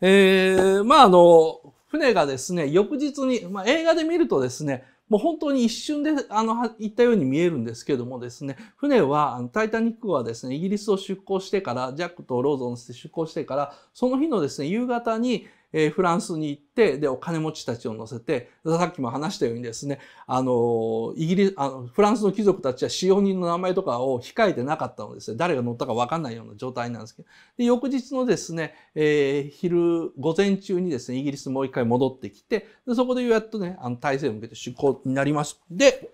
えー、まああの船がですね翌日に、まあ、映画で見るとですねもう本当に一瞬であの言ったように見えるんですけどもですね船は「タイタニック」はですねイギリスを出港してからジャックとローゾンしで出港してからその日のですね夕方に、えー、フランスに行って、で、お金持ちたちを乗せて、さっきも話したようにですね、あの、イギリス、あの、フランスの貴族たちは使用人の名前とかを控えてなかったのですね、誰が乗ったかわかんないような状態なんですけど、で、翌日のですね、えー、昼、午前中にですね、イギリスもう一回戻ってきて、でそこでやっとね、あの、西洋を向けて出航になります。で、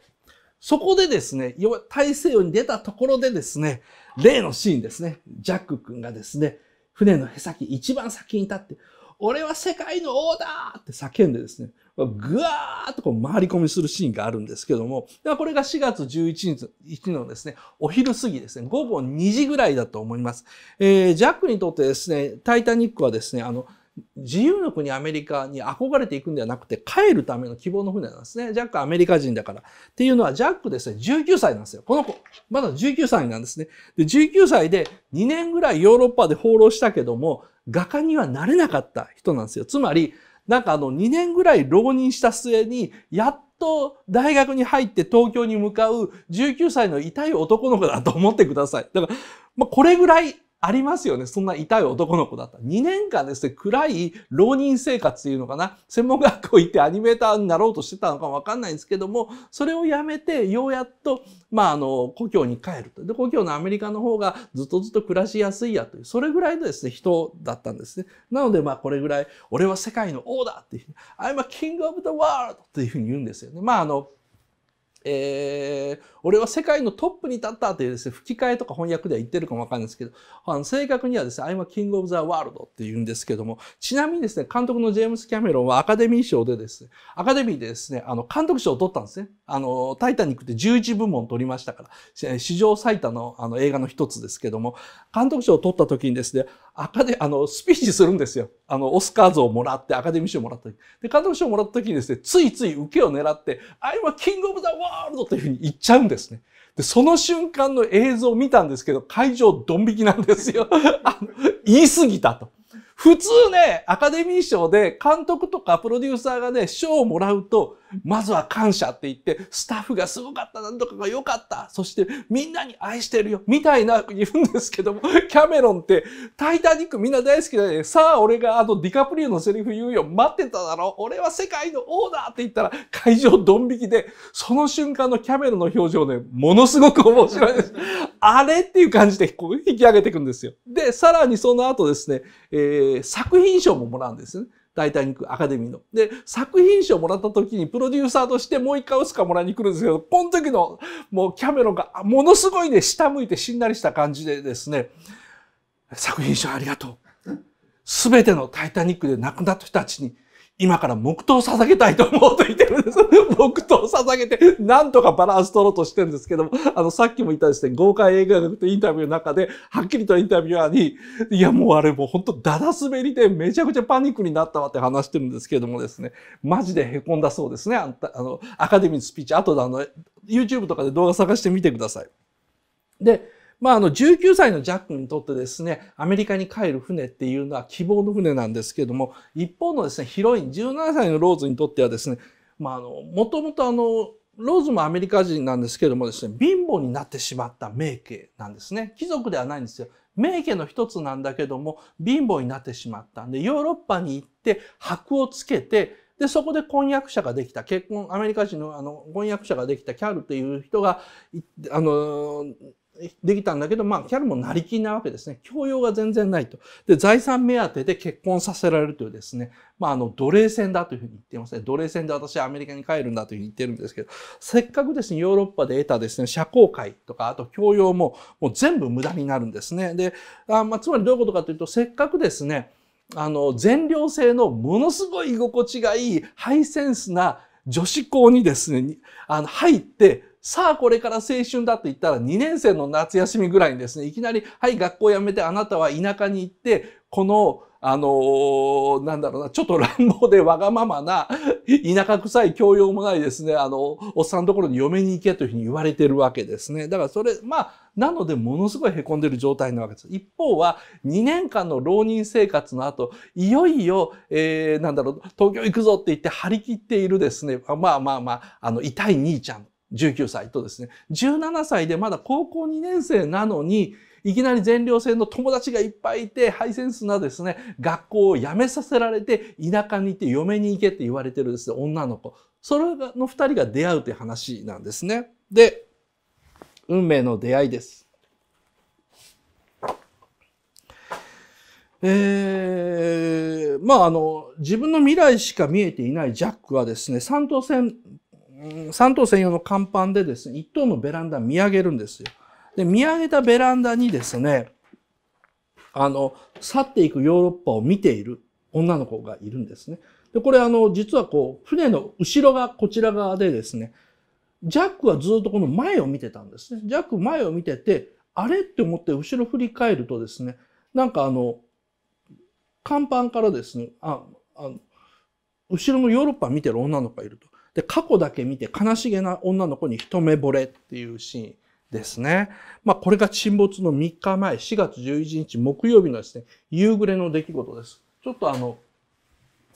そこでですね、大西洋に出たところでですね、例のシーンですね、ジャック君がですね、船のへさき一番先に立って、俺は世界の王だって叫んでですね、ぐわーっとこう回り込みするシーンがあるんですけども、これが4月11日のですね、お昼過ぎですね、午後2時ぐらいだと思います。えー、ジャックにとってですね、タイタニックはですね、あの、自由の国アメリカに憧れていくんではなくて帰るための希望の船なんですね。ジャックアメリカ人だから。っていうのはジャックですね、19歳なんですよ。この子、まだ19歳なんですね。で、19歳で2年ぐらいヨーロッパで放浪したけども、画家にはなれなかった人なんですよ。つまり、なんかあの2年ぐらい浪人した末に、やっと大学に入って東京に向かう19歳の痛い男の子だと思ってください。だから、まあ、これぐらいありますよね。そんな痛い男の子だった。2年間ですね、暗い浪人生活っていうのかな。専門学校行ってアニメーターになろうとしてたのかわかんないんですけども、それをやめて、ようやっと、まあ、あの、故郷に帰ると。で、故郷のアメリカの方がずっとずっと暮らしやすいやという、それぐらいのですね、人だったんですね。なので、まあ、これぐらい、俺は世界の王だっていう、I'm a king of the world っていうふうに言うんですよね。まあ、あの、えー、俺は世界のトップに立ったというですね、吹き替えとか翻訳では言ってるかもわかんないですけど、あの正確にはですね、I'm a king of the world って言うんですけども、ちなみにですね、監督のジェームス・キャメロンはアカデミー賞でですね、アカデミーでですね、あの、監督賞を取ったんですね。あの、タイタニックって11部門取りましたから、史上最多のあの映画の一つですけども、監督賞を取った時にですね、アカデ、あの、スピーチするんですよ。あの、オスカーズをもらって、アカデミー賞をもらった時。で、監督賞をもらった時にですね、ついつい受けを狙って、I'm a king of the world! ワールドというふうに言っちゃうんですね。で、その瞬間の映像を見たんですけど、会場ドン引きなんですよ。あ言い過ぎたと。普通ね、アカデミー賞で監督とかプロデューサーがね、賞をもらうと、まずは感謝って言って、スタッフがすごかった、なんとかが良かった、そしてみんなに愛してるよ、みたいな言うんですけども、キャメロンって、タイタニックみんな大好きだね。さあ、俺があのディカプリオのセリフ言うよ、待ってただろ、俺は世界の王だって言ったら、会場ドン引きで、その瞬間のキャメロンの表情ね、ものすごく面白いです。あれっていう感じでこう引き上げていくんですよ。で、さらにその後ですね、えー、作品賞ももらうんですね。大体クアカデミーの。で、作品賞もらった時にプロデューサーとしてもう一回オスカーもらいに来るんですけど、この時のもうキャメロンがものすごいね、下向いてしんなりした感じでですね、作品賞ありがとう。すべてのタイタニックで亡くなった人たちに今から黙祷捧げたいと思うと言ってるんです。黙 祷捧げて、なんとかバランス取ろうとしてるんですけども、あの、さっきも言ったですね、豪快映画学とインタビューの中で、はっきりとインタビュアーに、いや、もうあれもう本当だだ滑りで、めちゃくちゃパニックになったわって話してるんですけどもですね、マジで凹んだそうですね、あの、アカデミーのスピーチ、とであの、YouTube とかで動画探してみてください。で、まあ、あの、19歳のジャックにとってですね、アメリカに帰る船っていうのは希望の船なんですけども、一方のですね、ヒロイン、17歳のローズにとってはですね、まあ、あの、もともとあの、ローズもアメリカ人なんですけどもですね、貧乏になってしまった名家なんですね。貴族ではないんですよ。名家の一つなんだけども、貧乏になってしまったんで、ヨーロッパに行って、箔をつけて、で、そこで婚約者ができた、結婚、アメリカ人のあの、婚約者ができたキャルっていう人が、あの、できたんだけど、まあ、キャルも成り金なわけですね。教養が全然ないと。で、財産目当てで結婚させられるというですね、まあ、あの、奴隷戦だというふうに言っていますね。奴隷戦で私はアメリカに帰るんだというふうに言ってるんですけど、せっかくですね、ヨーロッパで得たですね、社交界とか、あと教養も、もう全部無駄になるんですね。で、あまあ、つまりどういうことかというと、せっかくですね、あの、全寮制のものすごい居心地がいい、ハイセンスな女子校にですね、あの、入って、さあこれから青春だって言ったら2年生の夏休みぐらいにですね、いきなり、はい、学校辞めてあなたは田舎に行って、この、あのー、なんだろうな、ちょっと乱暴でわがままな、田舎臭い教養もないですね、あの、おっさんのところに嫁に行けというふうに言われてるわけですね。だからそれ、まあ、なのでものすごい凹んでる状態なわけです。一方は、2年間の浪人生活の後、いよいよ、えー、なんだろう、東京行くぞって言って張り切っているですね、まあまあまあ、あの、痛い兄ちゃん。19歳とですね、17歳でまだ高校2年生なのに、いきなり全寮制の友達がいっぱいいて、ハイセンスなですね、学校を辞めさせられて、田舎に行って嫁に行けって言われてるですね、女の子。それの2人が出会うという話なんですね。で、運命の出会いです。えー、まああの自分の未来しか見えていないジャックはですね三等線3等専用の甲板でですね、1等のベランダ見上げるんですよ。で、見上げたベランダにですね、あの、去っていくヨーロッパを見ている女の子がいるんですね。で、これあの、実はこう、船の後ろがこちら側でですね、ジャックはずっとこの前を見てたんですね。ジャック前を見てて、あれって思って後ろ振り返るとですね、なんかあの、甲板からですね、あ、あの、後ろのヨーロッパ見てる女の子がいると。で、過去だけ見て悲しげな女の子に一目惚れっていうシーンですね。まあ、これが沈没の3日前、4月11日木曜日のですね、夕暮れの出来事です。ちょっとあの、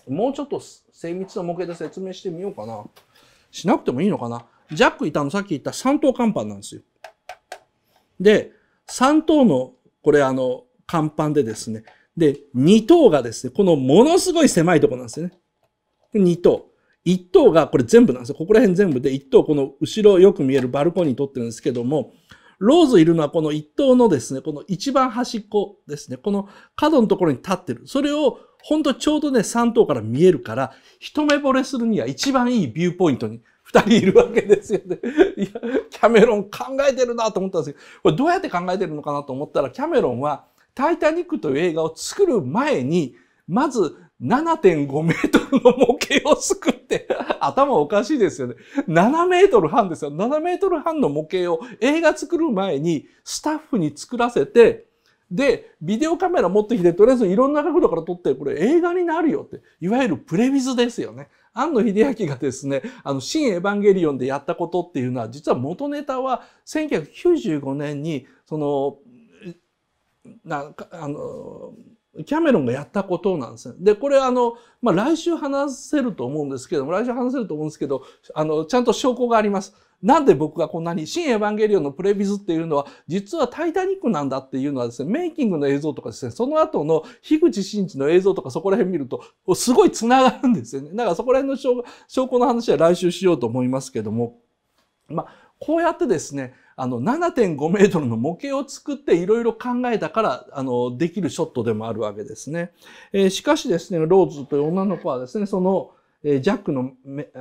もうちょっと精密な模型で説明してみようかな。しなくてもいいのかな。ジャックいたのさっき言った三等甲板なんですよ。で、三等の、これあの、甲板でですね、で、2等がですね、このものすごい狭いとこなんですよね。2等。一棟がこれ全部なんですよ。ここら辺全部で一棟この後ろよく見えるバルコニー取ってるんですけども、ローズいるのはこの一棟のですね、この一番端っこですね、この角のところに立ってる。それをほんとちょうどね、三棟から見えるから、一目惚れするには一番いいビューポイントに二人いるわけですよね。いや、キャメロン考えてるなと思ったんですけど、これどうやって考えてるのかなと思ったら、キャメロンはタイタニックという映画を作る前に、まず7.5メートルの模型を作って、頭おかしいですよね。7メートル半ですよ。7メートル半の模型を映画作る前にスタッフに作らせて、で、ビデオカメラ持ってきて、とりあえずいろんな角度から撮って、これ映画になるよって、いわゆるプレビズですよね。庵野秀明がですね、あの、新エヴァンゲリオンでやったことっていうのは、実は元ネタは1995年に、その、なあのキャメロンがやったことなんですね。で、これあの、まあ、来週話せると思うんですけども、来週話せると思うんですけど、あの、ちゃんと証拠があります。なんで僕がこんなに、新エヴァンゲリオンのプレビズっていうのは、実はタイタニックなんだっていうのはですね、メイキングの映像とかですね、その後の樋口真一の映像とかそこら辺見ると、すごい繋がるんですよね。だからそこら辺の証拠の話は来週しようと思いますけども、まあ、こうやってですね、あの、7.5メートルの模型を作っていろいろ考えたから、あの、できるショットでもあるわけですね。えー、しかしですね、ローズという女の子はですね、その、えジャックの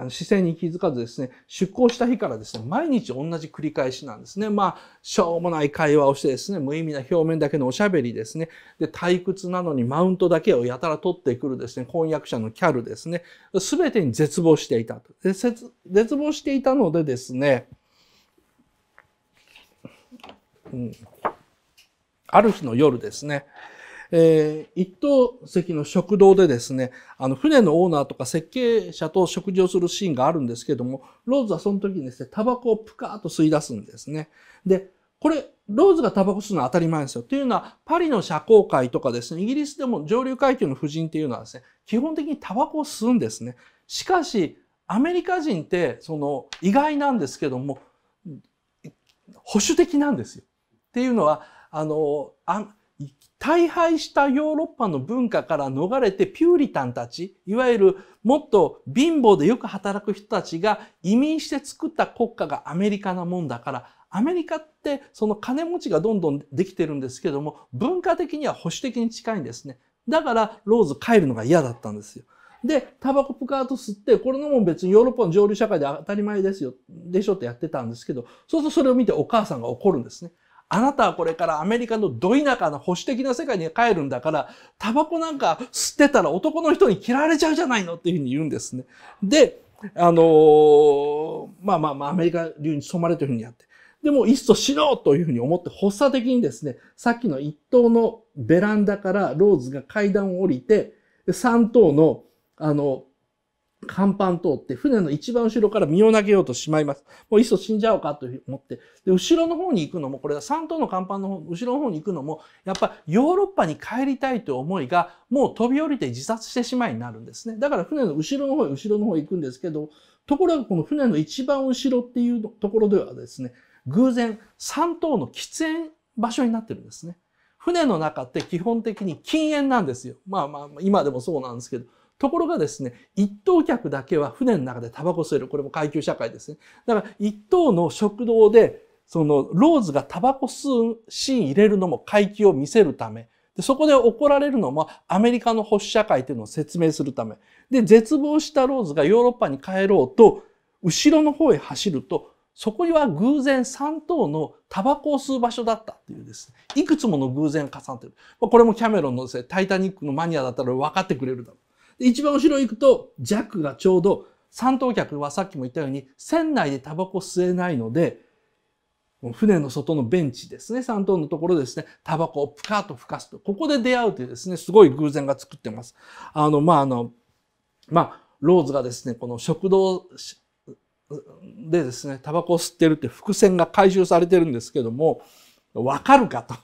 視線に気づかずですね、出航した日からですね、毎日同じ繰り返しなんですね。まあ、しょうもない会話をしてですね、無意味な表面だけのおしゃべりですね。で、退屈なのにマウントだけをやたら取ってくるですね、婚約者のキャルですね。すべてに絶望していたと。絶望していたのでですね、うん、ある日の夜ですね、えー、一等席の食堂でですね、あの船のオーナーとか設計者と食事をするシーンがあるんですけども、ローズはその時にですね、タバコをプカーと吸い出すんですね。で、これ、ローズがタバコ吸うのは当たり前ですよ。というのは、パリの社交界とかですね、イギリスでも上流階級の婦人っていうのはですね、基本的にタバコを吸うんですね。しかし、アメリカ人って、その、意外なんですけども、保守的なんですよ。っていうのは、あの、あ大敗したヨーロッパの文化から逃れてピューリタンたち、いわゆるもっと貧乏でよく働く人たちが移民して作った国家がアメリカなもんだから、アメリカってその金持ちがどんどんできてるんですけども、文化的には保守的に近いんですね。だからローズ帰るのが嫌だったんですよ。で、タバコプカート吸って、これのも別にヨーロッパの上流社会で当たり前ですよ、でしょってやってたんですけど、そうするとそれを見てお母さんが怒るんですね。あなたはこれからアメリカのど田舎の保守的な世界に帰るんだから、タバコなんか吸ってたら男の人に嫌われちゃうじゃないのっていうふうに言うんですね。で、あのー、まあまあまあアメリカ流に染まれというふうにやって。でも、いっそのうというふうに思って、発作的にですね、さっきの一棟のベランダからローズが階段を降りて、三棟の、あの、甲板通って、船の一番後ろから身を投げようとしまいます。もういっそ死んじゃおうかと思って。で、後ろの方に行くのも、これは3島の甲板の後ろの方に行くのも、やっぱヨーロッパに帰りたいという思いが、もう飛び降りて自殺してしまいになるんですね。だから船の後ろの方へ後ろの方へ行くんですけど、ところがこの船の一番後ろっていうところではですね、偶然3島の喫煙場所になってるんですね。船の中って基本的に禁煙なんですよ。まあまあ、今でもそうなんですけど。ところがですね、一等客だけは船の中でタバコ吸える。これも階級社会ですね。だから一等の食堂で、そのローズがタバコ吸うシーン入れるのも階級を見せるため。でそこで怒られるのもアメリカの保守社会というのを説明するため。で、絶望したローズがヨーロッパに帰ろうと、後ろの方へ走ると、そこには偶然3頭のタバコを吸う場所だったっていうですね。いくつもの偶然重なってる。これもキャメロンのですね、タイタニックのマニアだったら分かってくれるだろう。で一番後ろ行くと、ジャックがちょうど、三等客はさっきも言ったように、船内でタバコ吸えないので、船の外のベンチですね、三等のところですね、タバコをプカーと吹かすと、ここで出会うというですね、すごい偶然が作ってます。あの、まあ、あの、まあ、ローズがですね、この食堂でですね、タバコを吸ってるって伏線が回収されてるんですけども、わかるかと。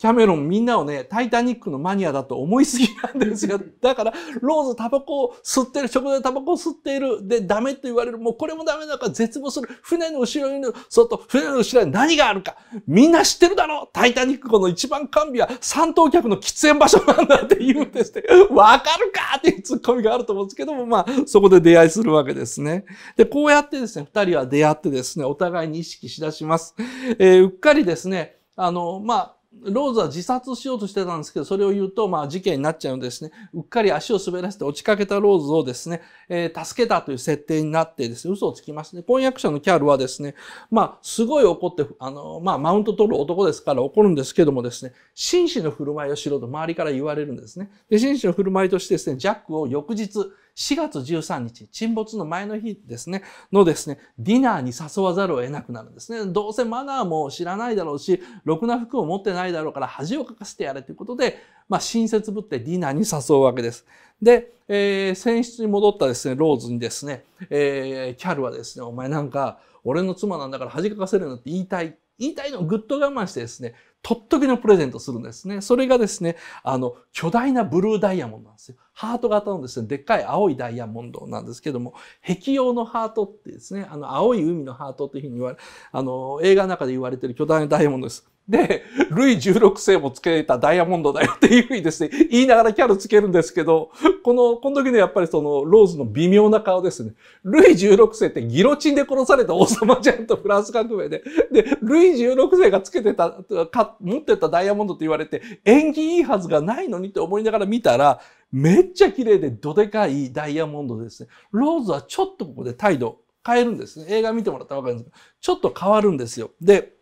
キャメロンみんなをね、タイタニックのマニアだと思いすぎなんですよ。だから、ローズタバコを吸ってる、食材でタバコを吸っている、で、ダメって言われる、もうこれもダメだから絶望する。船の後ろにいる、と船の後ろに何があるか。みんな知ってるだろうタイタニック号の一番完備は三等客の喫煙場所なんだって言うんですって、わかるかっていうツッコミがあると思うんですけども、まあ、そこで出会いするわけですね。で、こうやってですね、二人は出会ってですね、お互いに意識しだします。えー、うっかりですね、あの、まあ、ローズは自殺しようとしてたんですけど、それを言うと、まあ事件になっちゃうんですね。うっかり足を滑らせて落ちかけたローズをですね、えー、助けたという設定になってですね、嘘をつきますね。婚約者のキャルはですね、まあすごい怒って、あの、まあマウント取る男ですから怒るんですけどもですね、紳士の振る舞いをしろと周りから言われるんですね。で、紳士の振る舞いとしてですね、ジャックを翌日、4月13日、沈没の前の日ですね、のですね、ディナーに誘わざるを得なくなるんですね。どうせマナーも知らないだろうし、ろくな服を持ってないだろうから恥をかかせてやれということで、まあ、親切ぶってディナーに誘うわけです。で、えー、船室に戻ったですね、ローズにですね、えー、キャルはですね、お前なんか、俺の妻なんだから恥かかせるなって言いたい。言いたいのをぐっと我慢してですね、とっときのプレゼントするんですね。それがですね、あの、巨大なブルーダイヤモンドなんですよ。ハート型のですね、でっかい青いダイヤモンドなんですけども、壁用のハートってですね、あの、青い海のハートっていうふうに言われ、あの、映画の中で言われてる巨大なダイヤモンドです。で、ルイ16世もつけたダイヤモンドだよっていうふうにですね、言いながらキャルつけるんですけど、この、この時のやっぱりその、ローズの微妙な顔ですね。ルイ16世ってギロチンで殺された王様じゃんとフランス革命で。で、ルイ16世がつけてた、か持ってたダイヤモンドって言われて、縁起いいはずがないのにって思いながら見たら、めっちゃ綺麗でどでかいダイヤモンドですね。ローズはちょっとここで態度変えるんですね。映画見てもらったらわかるんですけど、ちょっと変わるんですよ。で、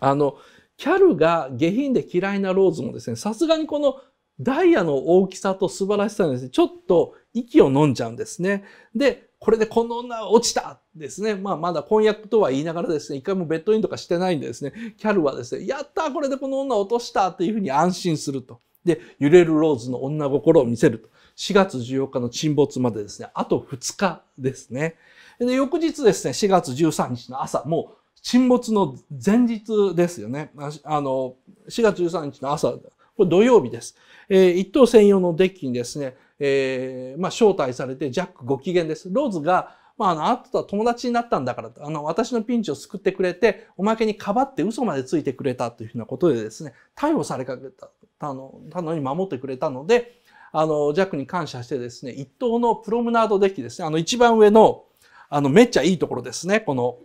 あの、キャルが下品で嫌いなローズもですね、さすがにこのダイヤの大きさと素晴らしさにですね、ちょっと息を飲んじゃうんですね。で、これでこの女は落ちたですね。まあまだ婚約とは言いながらですね、一回もベッドインとかしてないんでですね、キャルはですね、やったこれでこの女落としたっていうふうに安心すると。で、揺れるローズの女心を見せると。4月14日の沈没までですね、あと2日ですね。で、翌日ですね、4月13日の朝、もう沈没の前日ですよね。あの、4月13日の朝、これ土曜日です。えー、一等専用のデッキにですね、えー、まあ、招待されてジャックご機嫌です。ローズが、まあ、あの、あとは友達になったんだから、あの、私のピンチを救ってくれて、おまけにかばって嘘までついてくれたというふうなことでですね、逮捕されかけた、たの、たのに守ってくれたので、あの、ジャックに感謝してですね、一等のプロムナードデッキですね、あの、一番上の、あの、めっちゃいいところですね、この、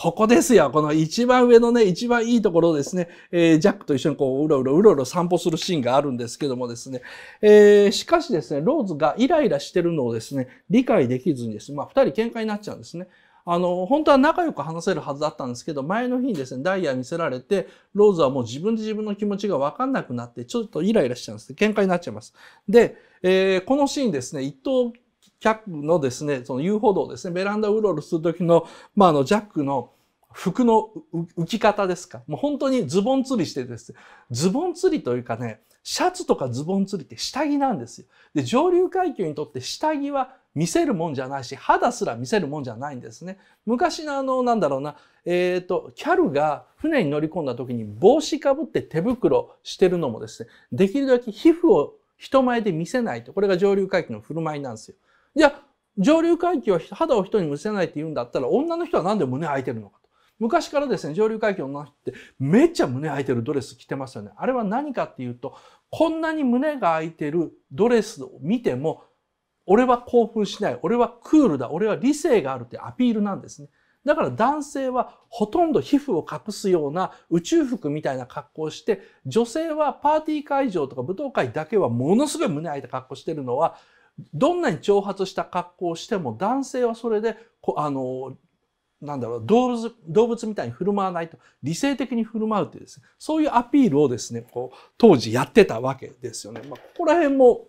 ここですよ。この一番上のね、一番いいところですね、えー、ジャックと一緒にこう、うろうろうろうろ散歩するシーンがあるんですけどもですね、えー、しかしですね、ローズがイライラしてるのをですね、理解できずにですね、まあ、二人喧嘩になっちゃうんですね。あの、本当は仲良く話せるはずだったんですけど、前の日にですね、ダイヤ見せられて、ローズはもう自分で自分の気持ちがわかんなくなって、ちょっとイライラしちゃうんですね。喧嘩になっちゃいます。で、えー、このシーンですね、一等キャップのですね、その遊歩道ですね、ベランダウうろうろする時の、まあ、あの、ジャックの服の浮き方ですか。もう本当にズボン釣りしてですね、ズボン釣りというかね、シャツとかズボン釣りって下着なんですよ。で、上流階級にとって下着は見せるもんじゃないし、肌すら見せるもんじゃないんですね。昔のあの、なんだろうな、えっ、ー、と、キャルが船に乗り込んだ時に帽子かぶって手袋してるのもですね、できるだけ皮膚を人前で見せないと。これが上流階級の振る舞いなんですよ。じゃあ、上流階級は肌を人に見せないって言うんだったら、女の人は何で胸開いてるのかと。昔からですね、上流階級の女の人ってめっちゃ胸開いてるドレス着てますよね。あれは何かっていうと、こんなに胸が開いてるドレスを見ても、俺は興奮しない。俺はクールだ。俺は理性があるってアピールなんですね。だから男性はほとんど皮膚を隠すような宇宙服みたいな格好をして、女性はパーティー会場とか舞踏会だけはものすごい胸開いた格好してるのは、どんなに挑発した格好をしても男性はそれであのなんだろう動物動物みたいに振る舞わないと理性的に振る舞うってです、ね、そういうアピールをですねこう当時やってたわけですよね。まあ、ここら辺も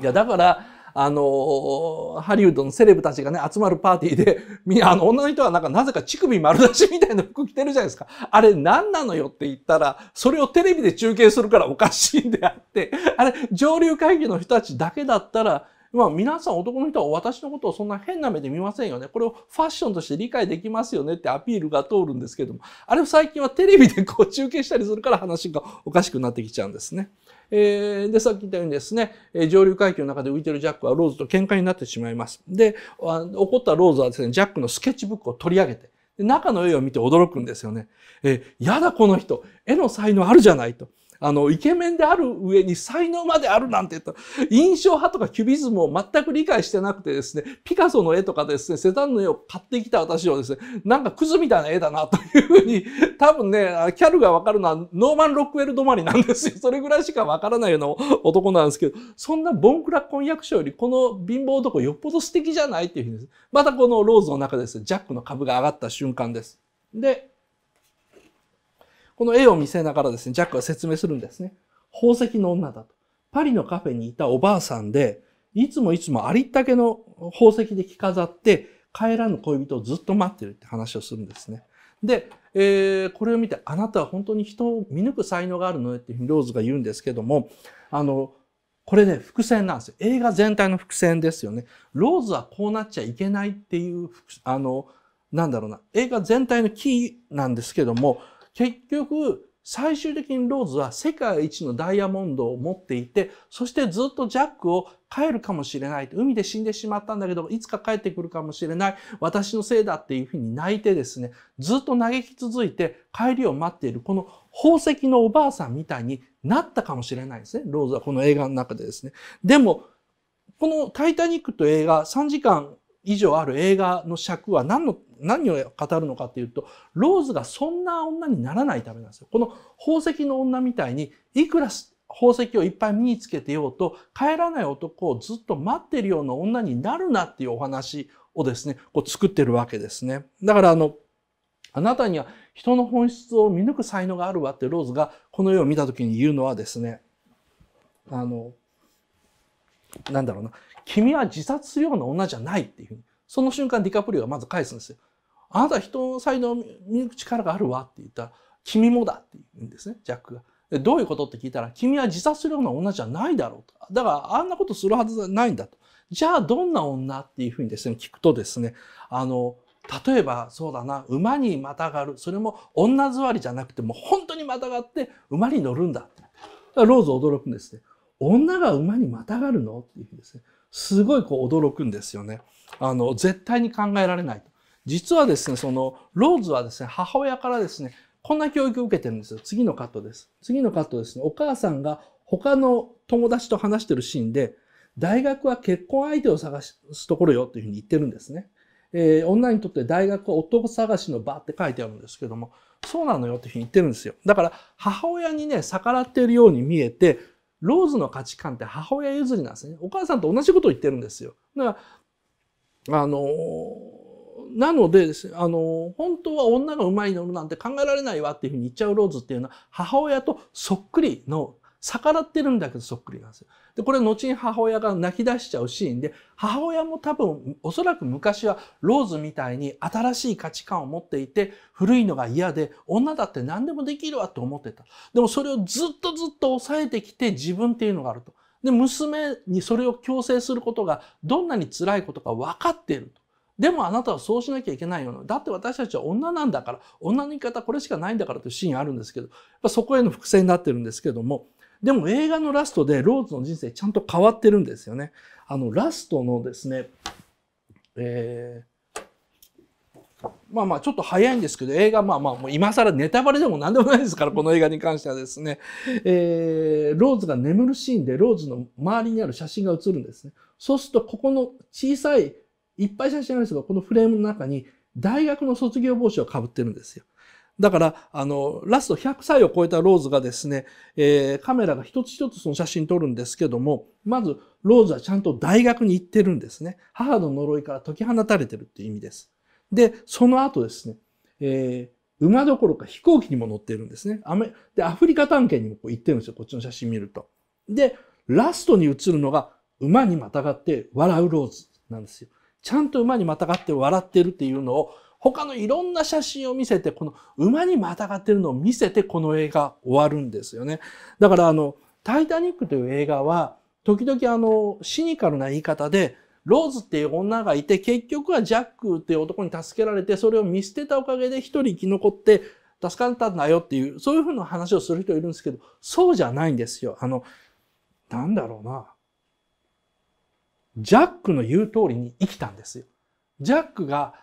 いやだからあの、ハリウッドのセレブたちがね、集まるパーティーで、み あの、女の人はなんかなぜか乳首丸出しみたいな服着てるじゃないですか。あれ何なのよって言ったら、それをテレビで中継するからおかしいんであって、あれ、上流会議の人たちだけだったら、まあ、皆さん男の人は私のことをそんな変な目で見ませんよね。これをファッションとして理解できますよねってアピールが通るんですけども、あれ最近はテレビでこう中継したりするから話がおかしくなってきちゃうんですね。えー、で、さっき言ったようにですね、上流階級の中で浮いてるジャックはローズと喧嘩になってしまいます。で、怒ったローズはですね、ジャックのスケッチブックを取り上げて、中の絵を見て驚くんですよね。えー、やだこの人、絵の才能あるじゃないと。あの、イケメンである上に才能まであるなんて言った、印象派とかキュビズムを全く理解してなくてですね、ピカソの絵とかですね、セダンの絵を買ってきた私をですね、なんかクズみたいな絵だなというふうに、多分ね、キャルがわかるのはノーマン・ロックウェル止まりなんですよ。それぐらいしかわからないような男なんですけど、そんなボンクラ婚約者よりこの貧乏男よっぽど素敵じゃないっていうふうにです、ね、またこのローズの中ですね、ジャックの株が上がった瞬間です。で、この絵を見せながらですね、ジャックは説明するんですね。宝石の女だと。パリのカフェにいたおばあさんで、いつもいつもありったけの宝石で着飾って、帰らぬ恋人をずっと待ってるって話をするんですね。で、えー、これを見て、あなたは本当に人を見抜く才能があるのねっていうふうにローズが言うんですけども、あの、これね、伏線なんですよ。映画全体の伏線ですよね。ローズはこうなっちゃいけないっていう、あの、なんだろうな、映画全体のキーなんですけども、結局、最終的にローズは世界一のダイヤモンドを持っていて、そしてずっとジャックを帰るかもしれない。海で死んでしまったんだけど、いつか帰ってくるかもしれない。私のせいだっていうふうに泣いてですね、ずっと嘆き続いて帰りを待っている、この宝石のおばあさんみたいになったかもしれないですね。ローズはこの映画の中でですね。でも、このタイタニックという映画3時間以上ある映画の尺は何の何を語るのかというとローズがそんな女にならないためなんですよ。この宝石の女みたいにいくら宝石をいっぱい身につけてようと帰らない男をずっと待ってるような女になるなっていうお話をですねこう作ってるわけですね。だからあのあなたには人の本質を見抜く才能があるわってローズがこの絵を見た時に言うのはですねあのなんだろうな君は自殺するような女じゃないっていうふうに、その瞬間ディカプリオがまず返すんですよ。あなた人の才能を見抜く力があるわって言ったら、君もだって言うんですね、ジャックが。でどういうことって聞いたら、君は自殺するような女じゃないだろうと。だからあんなことするはずはないんだと。じゃあどんな女っていうふうにですね、聞くとですね、あの、例えばそうだな、馬にまたがる。それも女座りじゃなくて、もう本当にまたがって馬に乗るんだって。だローズ驚くんですね。女が馬にまたがるのっていうふうにですね。すごいこう驚くんですよね。あの絶対に考えられない。実はですね、そのローズはですね、母親からですね、こんな教育を受けてるんですよ。次のカットです。次のカットですね。お母さんが他の友達と話してるシーンで、大学は結婚相手を探すところよというふうに言ってるんですね。えー、女にとって大学は男探しの場って書いてあるんですけども、そうなのよっていうふうに言ってるんですよ。だから母親にね、逆らっているように見えて、ローズの価値観って母親譲りなんですね。お母さんと同じことを言ってるんですよ。だからあのなのであの本当は女がうまいのなんて考えられないわっていうふうに言っちゃうローズっていうのは母親とそっくりの逆らってるんだけどそっくりなんですよ。で、これ後に母親が泣き出しちゃうシーンで、母親も多分、おそらく昔はローズみたいに新しい価値観を持っていて、古いのが嫌で、女だって何でもできるわと思ってた。でもそれをずっとずっと抑えてきて自分っていうのがあると。で、娘にそれを強制することがどんなに辛いことか分かっていると。でもあなたはそうしなきゃいけないよな。だって私たちは女なんだから、女の言い方これしかないんだからというシーンあるんですけど、やっぱそこへの伏線になってるんですけども、でも映画のラストでローズの人生ちゃんと変わってるんですよね。あのラストのですね、えー、まあまあちょっと早いんですけど映画まあまあもう今更ネタバレでも何でもないですからこの映画に関してはですね、えー、ローズが眠るシーンでローズの周りにある写真が写るんですね。そうするとここの小さいいっぱい写真あるんですけどこのフレームの中に大学の卒業帽子をかぶってるんですよ。だから、あの、ラスト100歳を超えたローズがですね、えー、カメラが一つ一つその写真撮るんですけども、まず、ローズはちゃんと大学に行ってるんですね。母の呪いから解き放たれてるっていう意味です。で、その後ですね、えー、馬どころか飛行機にも乗ってるんですね。アメ、で、アフリカ探検にもこう行ってるんですよ。こっちの写真見ると。で、ラストに映るのが、馬にまたがって笑うローズなんですよ。ちゃんと馬にまたがって笑ってるっていうのを、他のいろんな写真を見せて、この馬にまたがってるのを見せて、この映画終わるんですよね。だからあの、タイタニックという映画は、時々あの、シニカルな言い方で、ローズっていう女がいて、結局はジャックっていう男に助けられて、それを見捨てたおかげで一人生き残って、助かったんだよっていう、そういうふうな話をする人いるんですけど、そうじゃないんですよ。あの、なんだろうな。ジャックの言う通りに生きたんですよ。ジャックが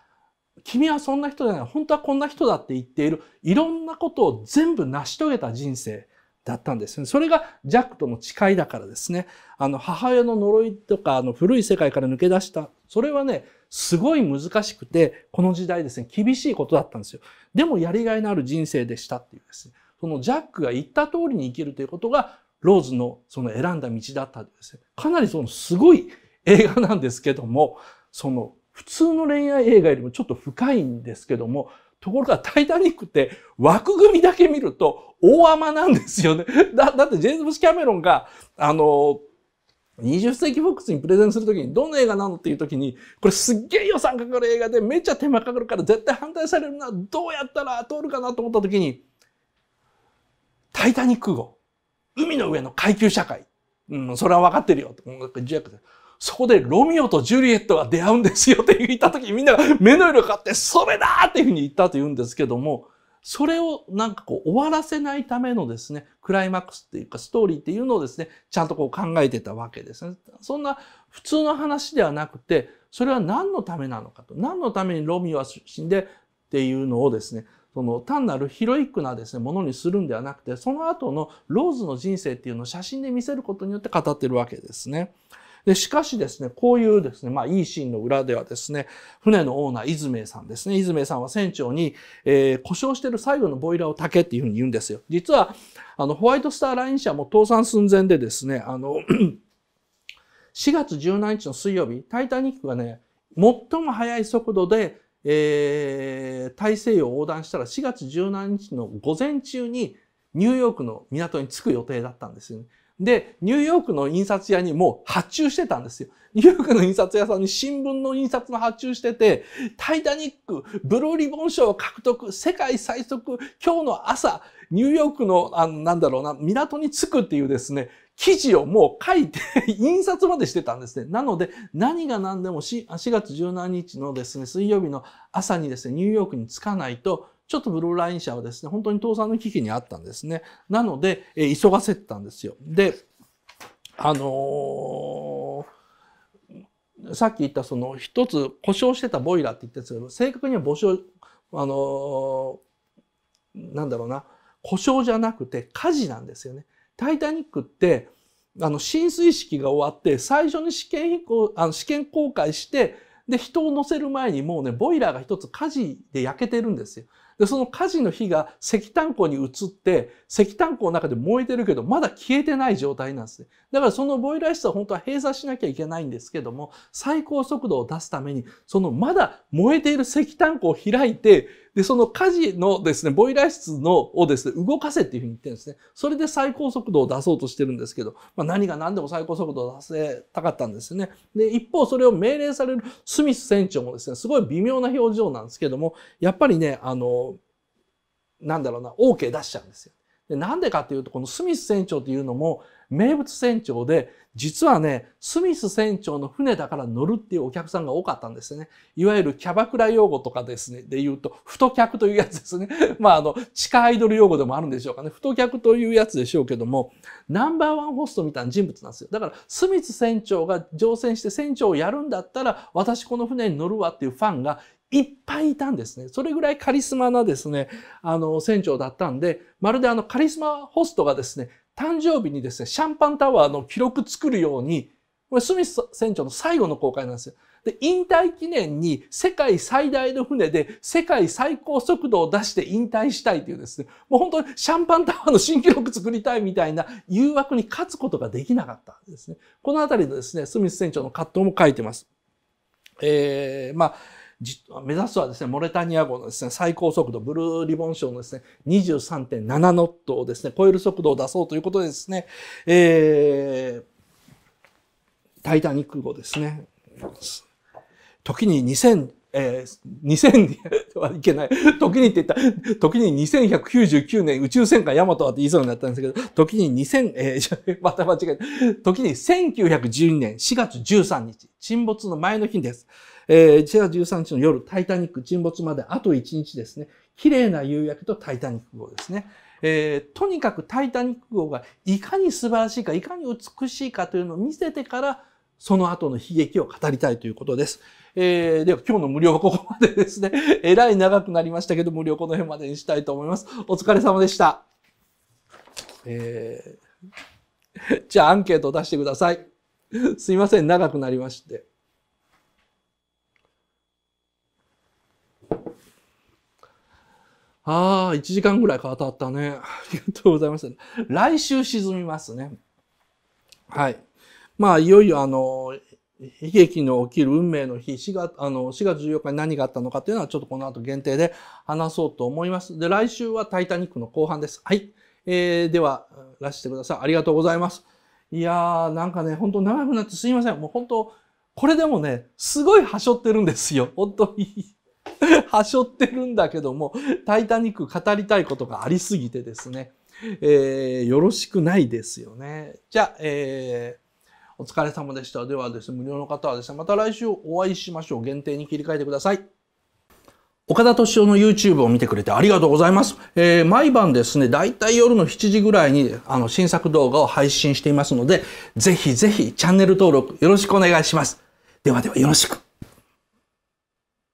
君はそんな人じゃない本当はこんな人だって言っているいろんなことを全部成し遂げた人生だったんですね。それがジャックとの誓いだからですね。あの母親の呪いとかあの古い世界から抜け出した。それはね、すごい難しくて、この時代ですね、厳しいことだったんですよ。でもやりがいのある人生でしたっていうですね。そのジャックが言った通りに生きるということが、ローズのその選んだ道だったんですね。かなりそのすごい映画なんですけども、その普通の恋愛映画よりもちょっと深いんですけども、ところがタイタニックって枠組みだけ見ると大甘なんですよね。だ、だってジェームス・キャメロンが、あの、20世紀フォックスにプレゼンするときにどの映画なのっていうときに、これすっげえ予算かかる映画でめっちゃ手間かかるから絶対反対されるな。どうやったら通るかなと思ったときに、タイタニック号。海の上の階級社会。うん、それは分かってるよ。うん、ジェイクそこでロミオとジュリエットが出会うんですよって言った時、みんなが目の色変わって、それだっていうふうに言ったと言うんですけども、それをなんかこう終わらせないためのですね、クライマックスっていうかストーリーっていうのをですね、ちゃんとこう考えてたわけですね。そんな普通の話ではなくて、それは何のためなのかと。何のためにロミオは死んでっていうのをですね、その単なるヒロイックなですね、ものにするんではなくて、その後のローズの人生っていうのを写真で見せることによって語ってるわけですね。で、しかしですね、こういうですね、まあ、いいシーンの裏ではですね、船のオーナー、イズメイさんですね。イズメイさんは船長に、えー、故障してる最後のボイラーを炊けっていうふうに言うんですよ。実は、あの、ホワイトスターライン社も倒産寸前でですね、あの、4月17日の水曜日、タイタニックがね、最も速い速度で、えー、大西洋を横断したら4月17日の午前中にニューヨークの港に着く予定だったんですよね。で、ニューヨークの印刷屋にもう発注してたんですよ。ニューヨークの印刷屋さんに新聞の印刷の発注してて、タイタニック、ブルーリボン賞を獲得、世界最速、今日の朝、ニューヨークの、あの、なんだろうな、港に着くっていうですね、記事をもう書いて 印刷までしてたんですね。なので、何が何でも 4, 4月17日のですね、水曜日の朝にですね、ニューヨークに着かないと、ちょっとブルーライン社はですね、本当に倒産の危機にあったんですね。なので、えー、急がせたんですよ。で、あのー、さっき言ったその一つ故障してたボイラーって言ったんですけど、正確には故障、あのなんだろうな、故障じゃなくて火事なんですよね。タイタニックって、あの、浸水式が終わって、最初に試験飛行、あの、試験公開して、で、人を乗せる前にもうね、ボイラーが一つ火事で焼けてるんですよ。で、その火事の火が石炭庫に移って、石炭庫の中で燃えてるけど、まだ消えてない状態なんですね。だからそのボイラー室は本当は閉鎖しなきゃいけないんですけども、最高速度を出すために、そのまだ燃えている石炭庫を開いて、で、その火事のですね、ボイラー室のをですね、動かせっていうふうに言ってるんですね。それで最高速度を出そうとしてるんですけど、まあ、何が何でも最高速度を出せたかったんですよね。で、一方それを命令されるスミス船長もですね、すごい微妙な表情なんですけども、やっぱりね、あの、なんだろうな、OK 出しちゃうんですよ。でなんでかっていうと、このスミス船長っていうのも名物船長で、実はね、スミス船長の船だから乗るっていうお客さんが多かったんですね。いわゆるキャバクラ用語とかですね、で言うと、太客というやつですね。まあ、あの、地下アイドル用語でもあるんでしょうかね。太客というやつでしょうけども、ナンバーワンホストみたいな人物なんですよ。だから、スミス船長が乗船して船長をやるんだったら、私この船に乗るわっていうファンがいっぱいいたんですね。それぐらいカリスマなですね、あの、船長だったんで、まるであの、カリスマホストがですね、誕生日にですね、シャンパンタワーの記録作るように、これスミス船長の最後の公開なんですよ。で、引退記念に世界最大の船で世界最高速度を出して引退したいというですね、もう本当にシャンパンタワーの新記録作りたいみたいな誘惑に勝つことができなかったんですね。このあたりのですね、スミス船長の葛藤も書いてます。えー、まあ、目指すはですね、モレタニア号のですね、最高速度、ブルーリボン賞のですね、23.7ノットをですね、超える速度を出そうということでですね、えー、タイタニック号ですね、時に2000、えー、2000はいけない。時にって言った、時に2199年宇宙戦艦ヤマトはって言いそうになったんですけど、時に2000、えー、また間違えた。時に1912年4月13日、沈没の前の日です。えー、1月13日の夜、タイタニック沈没まであと1日ですね。綺麗な夕焼けとタイタニック号ですね。えー、とにかくタイタニック号がいかに素晴らしいか、いかに美しいかというのを見せてから、その後の悲劇を語りたいということです。えー、では今日の無料はここまでですね。えらい長くなりましたけど、無料この辺までにしたいと思います。お疲れ様でした。えー、じゃあアンケートを出してください。すいません、長くなりまして。ああ、1時間ぐらいかたったね。ありがとうございます。来週沈みますね。はい。まあ、いよいよあの、悲劇の起きる運命の日、4月、あの、4月14日に何があったのかっていうのはちょっとこの後限定で話そうと思います。で、来週はタイタニックの後半です。はい。えー、では、らしてください。ありがとうございます。いやー、なんかね、本当長くなってすいません。もう本当これでもね、すごいはしょってるんですよ。本当に。はしょってるんだけども、タイタニック語りたいことがありすぎてですね、えー、よろしくないですよね。じゃあ、えー、お疲れ様でした。ではですね、無料の方はですね、また来週お会いしましょう。限定に切り替えてください。岡田敏夫の YouTube を見てくれてありがとうございます。えー、毎晩ですね、だいたい夜の7時ぐらいにあの新作動画を配信していますので、ぜひぜひチャンネル登録よろしくお願いします。ではではよろしく。